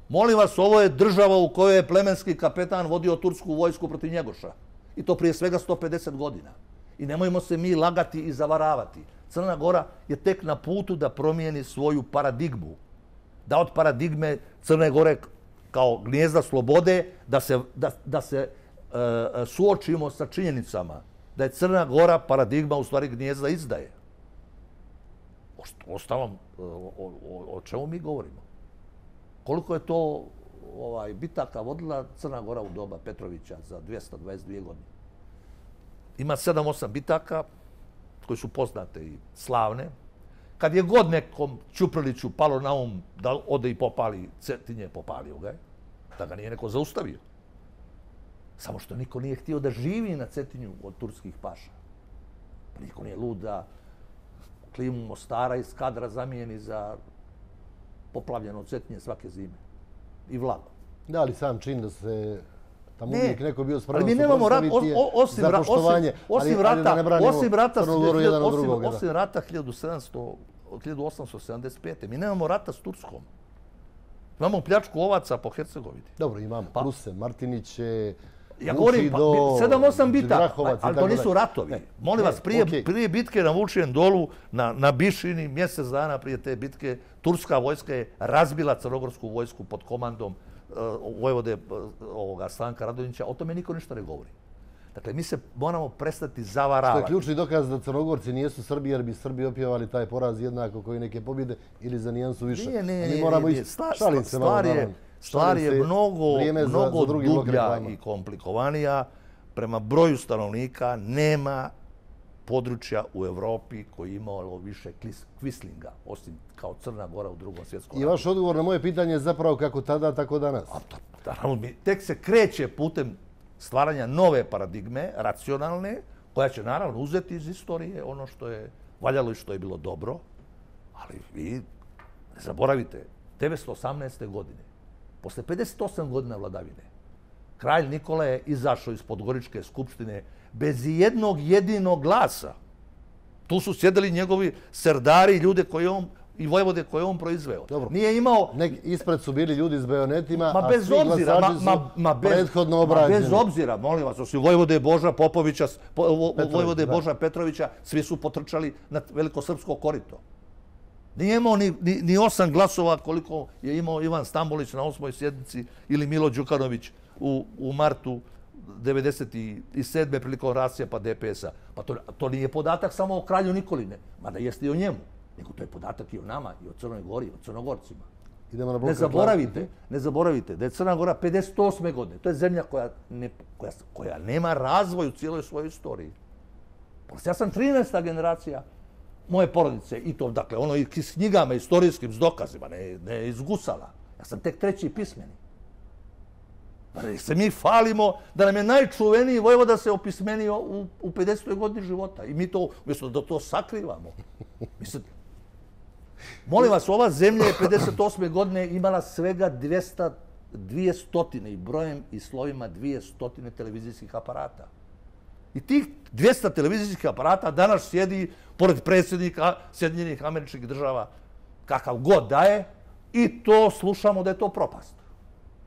Molim vas, ovo je država u kojoj je plemenski kapetan vodio tursku vojsku protiv Njegoša. I to prije svega 150 godina. I nemojmo se mi lagati i zavaravati. Crna Gora je tek na putu da promijeni svoju paradigmu. Da od paradigme Crne Gore kao gnjezda slobode, da se, da, da se e, suočimo sa činjenicama da je Crna Gora paradigma u stvari gnjezda izdaje. Ostalom, o, o, o čemu mi govorimo? koliko je to ovaj, bitaka vodila Crna Gora u doba Petrovića za 222 godine. Ima 7-8 bitaka koji su poznate i slavne. Kad je god nekom Čuprliću palo na um da ode i popali Cetinje, popalio ga je. Da ga nije neko zaustavio. Samo što niko nije htio da živi na Cetinju od turskih paša. Niko nije luda, klimu Mostara iz kadra zamijeni za poplavljeno od svake zime. I vlago. Da, li sam čin da se tamo ne. uvijek neko bio spravo ali mi nemamo rat, osim, za poštovanje. Osim, rata, osim, rata, osim, rata 1700, 1875. Mi nemamo rata s Turskom. Imamo pljačku ovaca po Hercegovini. Dobro, imamo. Pa. Pruse, Martiniće, Ja govorim, pa, sedam, osam znači, bita, ali to nisu ratovi. Molim vas, prije bitke na Vučijem dolu, na Bišini, mjesec dana prije te bitke, turska vojska je razbila crnogorsku vojsku pod komandom eh, vojvode eh, Stanka Radovinića. O tome niko ništa ne govori. Dakle, mi se moramo prestati zavaravati. Što je ključni dokaz da crnogorci nijesu Srbi, jer bi Srbi opjevali taj poraz jednako koji neke pobjede ili za nijansu više. Nije, nije, nije. Šalim se malo, stvar je mnogo, mnogo za, za dublja i komplikovanija. Prema broju stanovnika nema područja u Evropi koji imao više kvislinga, osim kao Crna Gora u drugom svjetskom I vaš odgovor na moje pitanje je zapravo kako tada, tako danas. A to, naravno, tek se kreće putem stvaranja nove paradigme, racionalne, koja će naravno uzeti iz istorije ono što je valjalo i što je bilo dobro, ali vi ne zaboravite, 1918. godine posle 58 godina vladavine, kralj Nikola je izašao iz Podgoričke skupštine bez jednog jedinog glasa. Tu su sjedili njegovi serdari i ljude koji on i vojvode koje on proizveo. Dobro. Nije imao... ispred su bili ljudi s bajonetima, a bez svi obzira, ma, bez, prethodno obrađeni. bez obzira, molim vas, osim vojvode Boža Popovića, vojvode Boža Petrovića, svi su potrčali na veliko srpsko korito. Nije imao ni, ni, osam glasova koliko je imao Ivan Stambolić na osmoj sjednici ili Milo Đukanović u, u martu 97. prilikom pa DPS-a. Pa to, to nije podatak samo o kralju Nikoline, mada jeste i o njemu. Nego to je podatak i o nama, i o Crnoj Gori, i o Crnogorcima. Idemo na ne zaboravite, ne zaboravite da je Crna Gora 58. godine. To je zemlja koja, ne, koja, koja nema razvoj u cijeloj svojoj istoriji. Pa ja sam 13. generacija moje porodice i to, dakle, ono i s knjigama, istorijskim, s dokazima, ne, ne izgusala. Ja sam tek treći pismeni. Pa se mi falimo da nam je najčuveniji vojvoda se opismenio u, u 50. godini života. I mi to, mislim, da to sakrivamo. Mislim, molim vas, ova zemlja je 58. godine imala svega 200, 200 i brojem i slovima 200 televizijskih aparata. I tih 200 televizijskih aparata danas sjedi pored predsjednika Sjedinjenih američkih država kakav god da je i to slušamo da je to propast.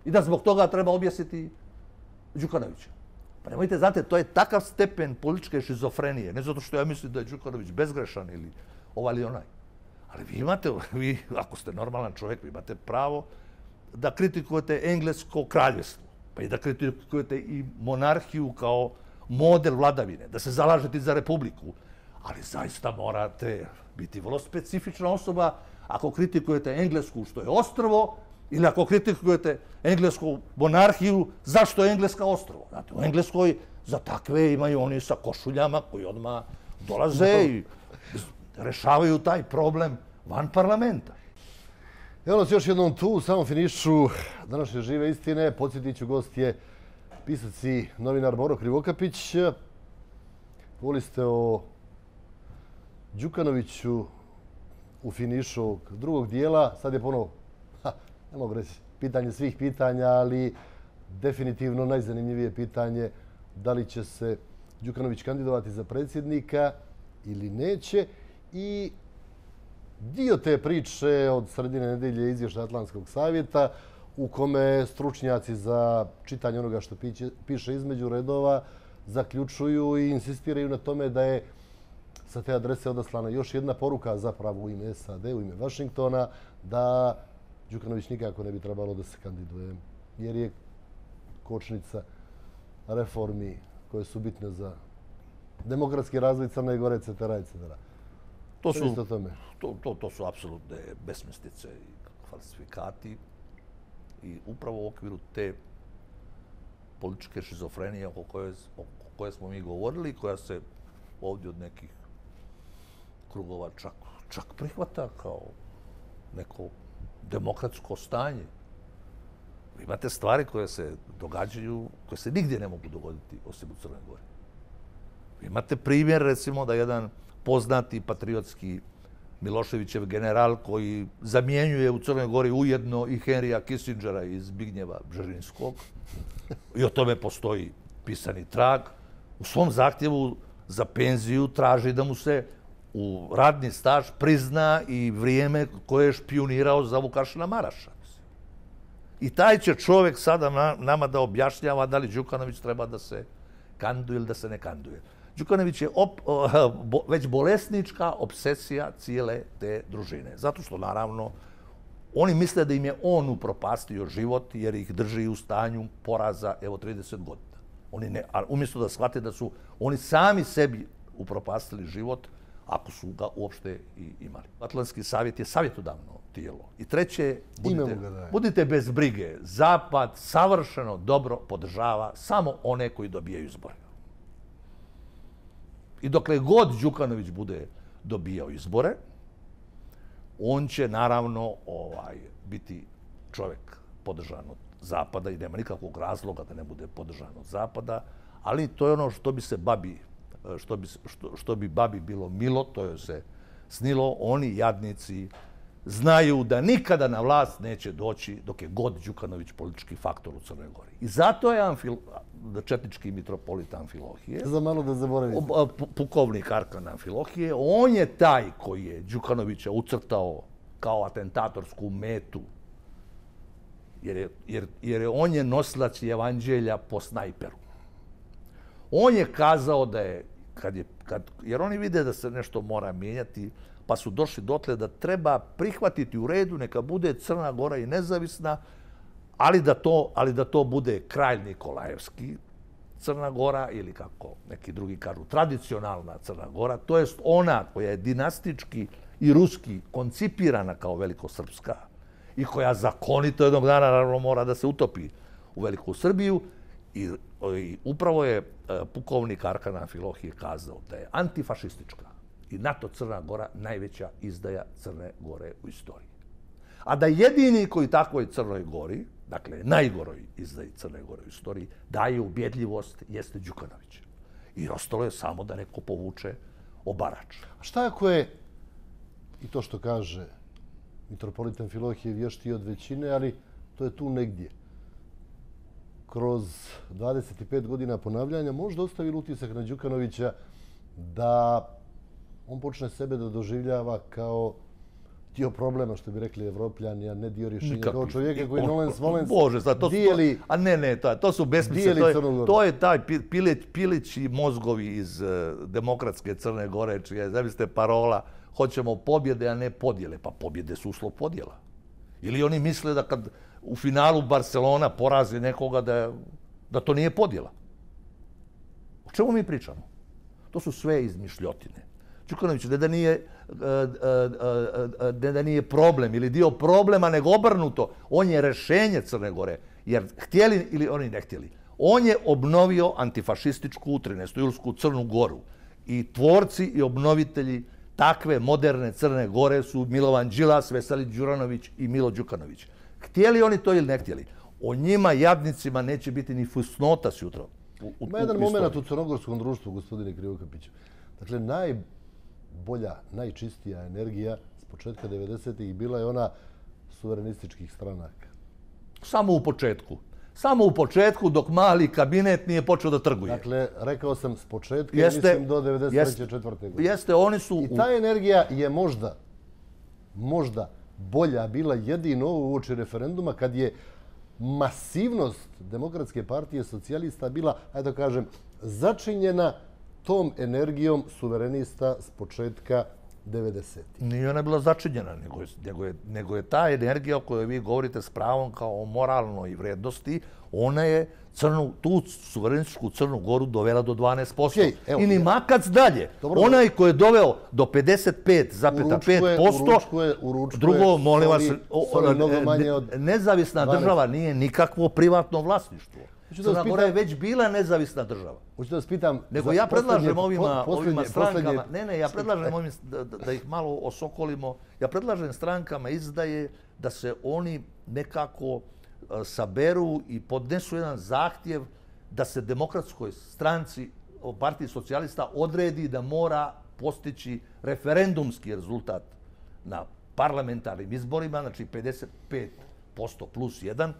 I da zbog toga treba objasniti Đukanovića. Pa nemojte, znate, to je takav stepen političke šizofrenije. Ne zato što ja mislim da je Đukanović bezgrešan ili ovaj ili onaj. Ali vi imate, vi, ako ste normalan čovjek, vi imate pravo da kritikujete englesko kraljestvo. Pa i da kritikujete i monarhiju kao model vladavine, da se zalažete za republiku, ali zaista morate biti vrlo specifična osoba ako kritikujete Englesku što je ostrovo ili ako kritikujete Englesku monarhiju zašto je Engleska ostrovo. Znate, u Engleskoj za takve imaju oni sa košuljama koji odma dolaze i rešavaju taj problem van parlamenta. Evo nas još jednom tu, samo finišu današnje žive istine. Podsjetiću, gost je pisac i novinar Boro Krivokapić. Voli ste o Đukanoviću u finišu drugog dijela. Sad je ponovo, ne mogu reći, pitanje svih pitanja, ali definitivno najzanimljivije pitanje da li će se Đukanović kandidovati za predsjednika ili neće. I dio te priče od sredine nedelje izvješta Atlantskog savjeta, u kome stručnjaci za čitanje onoga što piše između redova zaključuju i insistiraju na tome da je sa te adrese odaslana još jedna poruka zapravo u ime SAD, u ime Vašingtona, da Đukanović nikako ne bi trebalo da se kandiduje, jer je kočnica reformi koje su bitne za demokratski razvoj Crne Gore, etc. etc. To su, to, to, su apsolutne besmestice i falsifikati i upravo u okviru te političke šizofrenije o kojoj smo mi govorili, koja se ovdje od nekih krugova čak, čak prihvata kao neko demokratsko stanje. imate stvari koje se događaju, koje se nigdje ne mogu dogoditi osim u Crnoj Gori. Vi imate primjer, recimo, da jedan poznati patriotski Miloševićev general koji zamijenjuje u Crnoj Gori ujedno i Henrya Kissingera iz Bignjeva Bržinskog. I o tome postoji pisani trag. U svom zahtjevu za penziju traži da mu se u radni staž prizna i vrijeme koje je špionirao za Vukašina Maraša. I taj će čovjek sada nama da objašnjava da li Đukanović treba da se kanduje ili da se ne kanduje. Đukanović je op, bo, već bolesnička obsesija cijele te družine. Zato što, naravno, oni misle da im je on upropastio život jer ih drži u stanju poraza, evo, 30 godina. Oni ne, a umjesto da shvate da su oni sami sebi upropastili život, ako su ga uopšte i imali. Atlantski savjet je savjetodavno tijelo. I treće, budite, budite bez brige. Zapad savršeno dobro podržava samo one koji dobijaju izbore i dokle god Đukanović bude dobijao izbore, on će naravno ovaj biti čovjek podržan od Zapada i nema nikakvog razloga da ne bude podržan od Zapada, ali to je ono što bi se babi, što bi, što, što bi babi bilo milo, to je se snilo, oni jadnici, znaju da nikada na vlast neće doći dok je god Đukanović politički faktor u Crnoj Gori. I zato je Amfil, četnički mitropolit Amfilohije, za malo da zaboravim. pukovnik Arkan Amfilohije, on je taj koji je Đukanovića ucrtao kao atentatorsku metu, jer je, jer, on je nosilac evanđelja po snajperu. On je kazao da je, kad je kad, jer oni vide da se nešto mora mijenjati, pa su došli dotle da treba prihvatiti u redu, neka bude Crna Gora i nezavisna, ali da to, ali da to bude kralj Nikolajevski, Crna Gora ili kako neki drugi kažu, tradicionalna Crna Gora, to je ona koja je dinastički i ruski koncipirana kao srpska i koja zakonito jednog dana naravno mora da se utopi u Veliku Srbiju i, i upravo je e, pukovnik Arkana Filohije kazao da je antifašistička i NATO Crna Gora najveća izdaja Crne Gore u istoriji. A da jedini koji takvoj Crnoj Gori, dakle najgoroj izdaji Crne Gore u istoriji, daje ubjedljivost, jeste Đukanović. I ostalo je samo da neko povuče obarač. A šta ako je, i to što kaže Mitropolitan Filoh je vještio od većine, ali to je tu negdje. Kroz 25 godina ponavljanja možda ostavi utisak na Đukanovića da on počne sebe da doživljava kao dio problema, što bi rekli evropljani, a ne dio rješenja. To čovjeka koji Nolens Volens Bože, sad, to Su, a ne, ne, to, to su besmise. To je, taj pilić, pilići mozgovi iz e, demokratske Crne Gore, čija je, zavisite, parola, hoćemo pobjede, a ne podjele. Pa pobjede su uslov podjela. Ili oni misle da kad u finalu Barcelona porazi nekoga da, da to nije podjela. O čemu mi pričamo? To su sve izmišljotine. Čukanoviću, ne da nije e, e, e, ne da nije problem ili dio problema, nego obrnuto. On je rešenje Crne Gore. Jer htjeli ili oni ne htjeli. On je obnovio antifašističku 13. julsku Crnu Goru. I tvorci i obnovitelji takve moderne Crne Gore su Milovan Đilas, Veseli Đuranović i Milo Đukanović. Htjeli oni to ili ne htjeli? O njima, jadnicima, neće biti ni fusnota sutra. U, jedan moment u crnogorskom društvu, gospodine Krivokapiću. Dakle, naj, najbolja, najčistija energija s početka 90-ih bila je ona suverenističkih stranaka? Samo u početku. Samo u početku dok mali kabinet nije počeo da trguje. Dakle, rekao sam s početka, mislim do 1994. Jeste, godine. Jeste, oni su... I ta energija je možda, možda bolja bila jedino u uoči referenduma kad je masivnost Demokratske partije socijalista bila, ajde da kažem, začinjena tom energijom suverenista s početka 90. Nije ona bila začinjena, nego, je, nego je ta energija o kojoj vi govorite s pravom kao o moralnoj vrednosti, ona je crnu, tu suverenističku Crnu Goru dovela do 12%. I ni makac dalje. Onaj ko je doveo do 55,5%, drugo, molim vas, nezavisna država nije nikakvo privatno vlasništvo. Crna spitam, Gora je već bila nezavisna država. Hoćete da pitam... Nego ja predlažem ovima, poslednje, strankama... Poslednje... Ne, ne, ja predlažem ovim da, ih malo osokolimo. Ja predlažem strankama izdaje da se oni nekako e, saberu i podnesu jedan zahtjev da se demokratskoj stranci partiji socijalista odredi da mora postići referendumski rezultat na parlamentarnim izborima, znači 55% plus 1,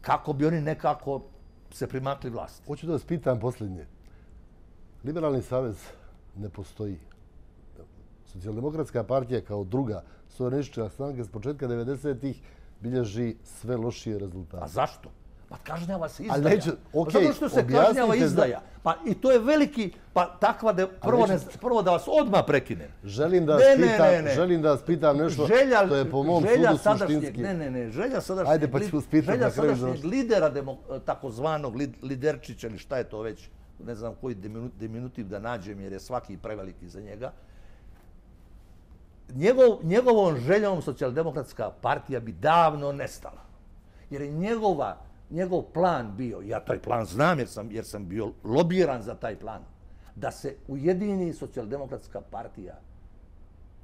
kako bi oni nekako se primakli vlast. Hoću da vas pitam posljednje. Liberalni savez ne postoji. Socialdemokratska partija kao druga suverenička stranka s početka 90-ih bilježi sve lošije rezultate. A zašto? Pa kažnjava se izdaja. Neću, okay, pa zato što se kažnjava izdaja. Pa i to je veliki, pa takva da prvo, prvo da vas odmah prekine. Želim da ne, ne, pitam, ne, ne. želim da vas pitam nešto želja, što je po mom želja sudu suštinski. Ne, ne, ne, želja sadašnjeg, Ajde, pa ću želja sadašnjeg lidera demo, takozvanog lid, liderčića ili šta je to već, ne znam koji diminutiv, diminutiv da nađem jer je svaki preveliki za njega, Njegov, njegovom željom socijaldemokratska partija bi davno nestala. Jer je njegova njegov plan bio, ja taj plan znam jer sam, jer sam bio lobiran za taj plan, da se ujedini socijaldemokratska partija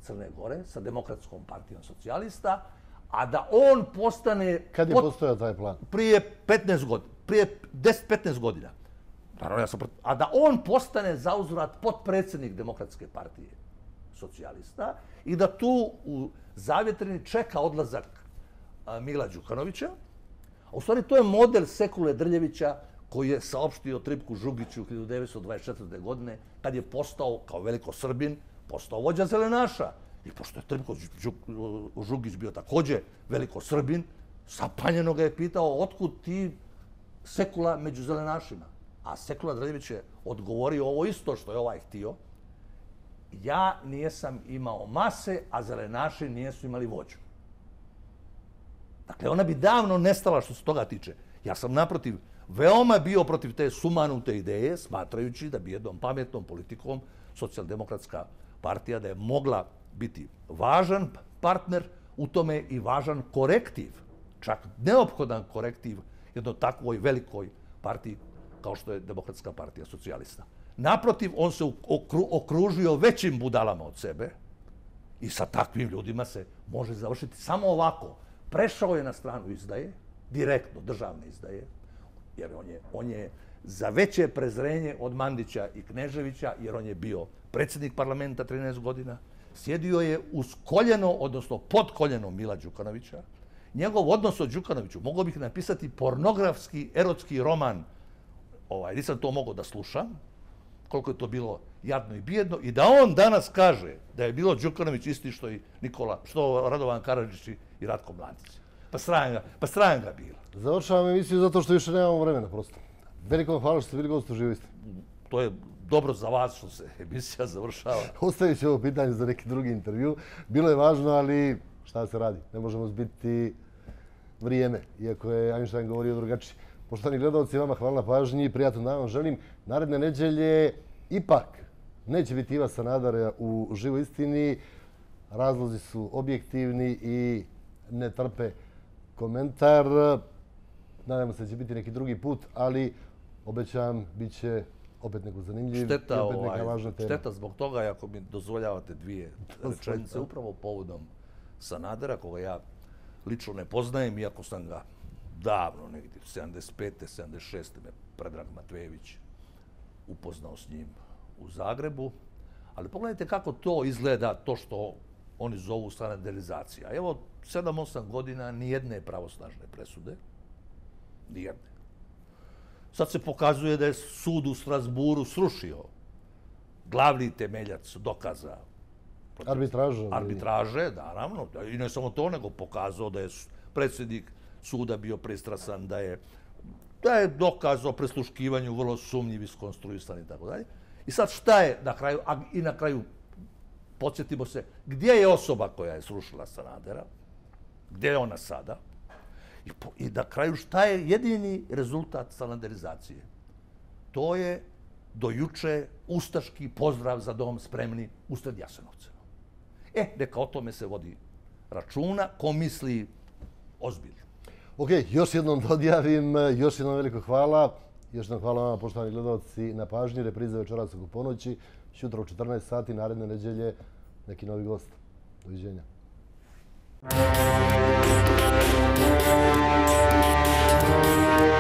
Crne Gore sa demokratskom partijom socijalista, a da on postane... Kad je postojao taj plan? Prije 15 godina. Prije 10-15 godina. Naravno, ja sam... A da on postane zauzvrat potpredsjednik demokratske partije socijalista i da tu u zavjetreni čeka odlazak Mila Đukanovića, U stvari, to je model Sekule Drljevića koji je saopštio Tripku Žugiću u 1924. godine, kad je postao, kao veliko Srbin, postao vođa Zelenaša. I pošto je Tripko Žugić bio takođe veliko Srbin, sapanjeno ga je pitao otkud ti Sekula među Zelenašima. A Sekula Drljević je odgovorio ovo isto što je ovaj htio. Ja nijesam imao mase, a Zelenaši nijesu imali vođu. Dakle, ona bi davno nestala što se toga tiče. Ja sam naprotiv, veoma bio protiv te sumanute ideje, smatrajući da bi jednom pametnom politikom socijaldemokratska partija da je mogla biti važan partner u tome i važan korektiv, čak neophodan korektiv jedno takvoj velikoj partiji kao što je demokratska partija socijalista. Naprotiv, on se okružio većim budalama od sebe i sa takvim ljudima se može završiti samo ovako – prešao je na stranu izdaje, direktno državne izdaje, jer on je, on je za veće prezrenje od Mandića i Kneževića, jer on je bio predsjednik parlamenta 13 godina, sjedio je uz koljeno, odnosno pod koljeno Mila Đukanovića. Njegov odnos od Đukanoviću mogao bih napisati pornografski, erotski roman, ovaj, nisam to mogao da slušam, koliko je to bilo jadno i bijedno, i da on danas kaže da je bilo Đukanović isti što i Nikola, što Radovan Karadžić i Ratko Mladić. Pa stranga, pa stranga bilo. Završavam emisiju zato što više nemamo vremena prosto. Veliko vam hvala što ste bili gost u živosti. To je dobro za vas što se emisija završava. Ostavit ću pitanje za neki drugi intervju. Bilo je važno, ali šta se radi? Ne možemo zbiti vrijeme, iako je Einstein govorio drugačije. Poštani gledalci, vama hvala na pažnji i prijatno da vam želim. Naredne neđelje ipak neće biti Iva Sanadara u živoj istini. Razlozi su objektivni i ne trpe komentar. Nadamo se da će biti neki drugi put, ali obećavam, bit će opet neko zanimljiv i opet neka ovaj, važna tema. Šteta zbog toga, ako mi dozvoljavate dvije rečenice, upravo povodom Sanadera, koga ja lično ne poznajem, iako sam ga davno, negdje, 75. 76. me Predrag Matvejević upoznao s njim u Zagrebu. Ali pogledajte kako to izgleda, to što oni zovu standardizacija. Evo, 7-8 godina nijedne pravosnažne presude. Nijedne. Sad se pokazuje da je sud u Strasburu srušio glavni temeljac dokaza. Protiv... Arbitraže. Arbitraže, i... naravno. I ne samo to, nego pokazao da je predsjednik suda bio pristrasan, da je, da je dokaz o presluškivanju vrlo sumnjiv i i tako dalje. I sad šta je na kraju, i na kraju podsjetimo se, gdje je osoba koja je srušila Sanadera? Gdje je ona sada? I, po, I na kraju šta je jedini rezultat sanaderizacije? To je dojuče ustaški pozdrav za dom spremni usred Jasenovca. E, neka o tome se vodi računa, ko misli ozbiljno. Ok, još jednom da odjavim, još jednom veliko hvala. Još jednom hvala vama, poštovani gledalci, na pažnji. Reprize večera u ponoći. Šutra u 14 sati, naredne neđelje, neki novi gost. Doviđenja. dois you.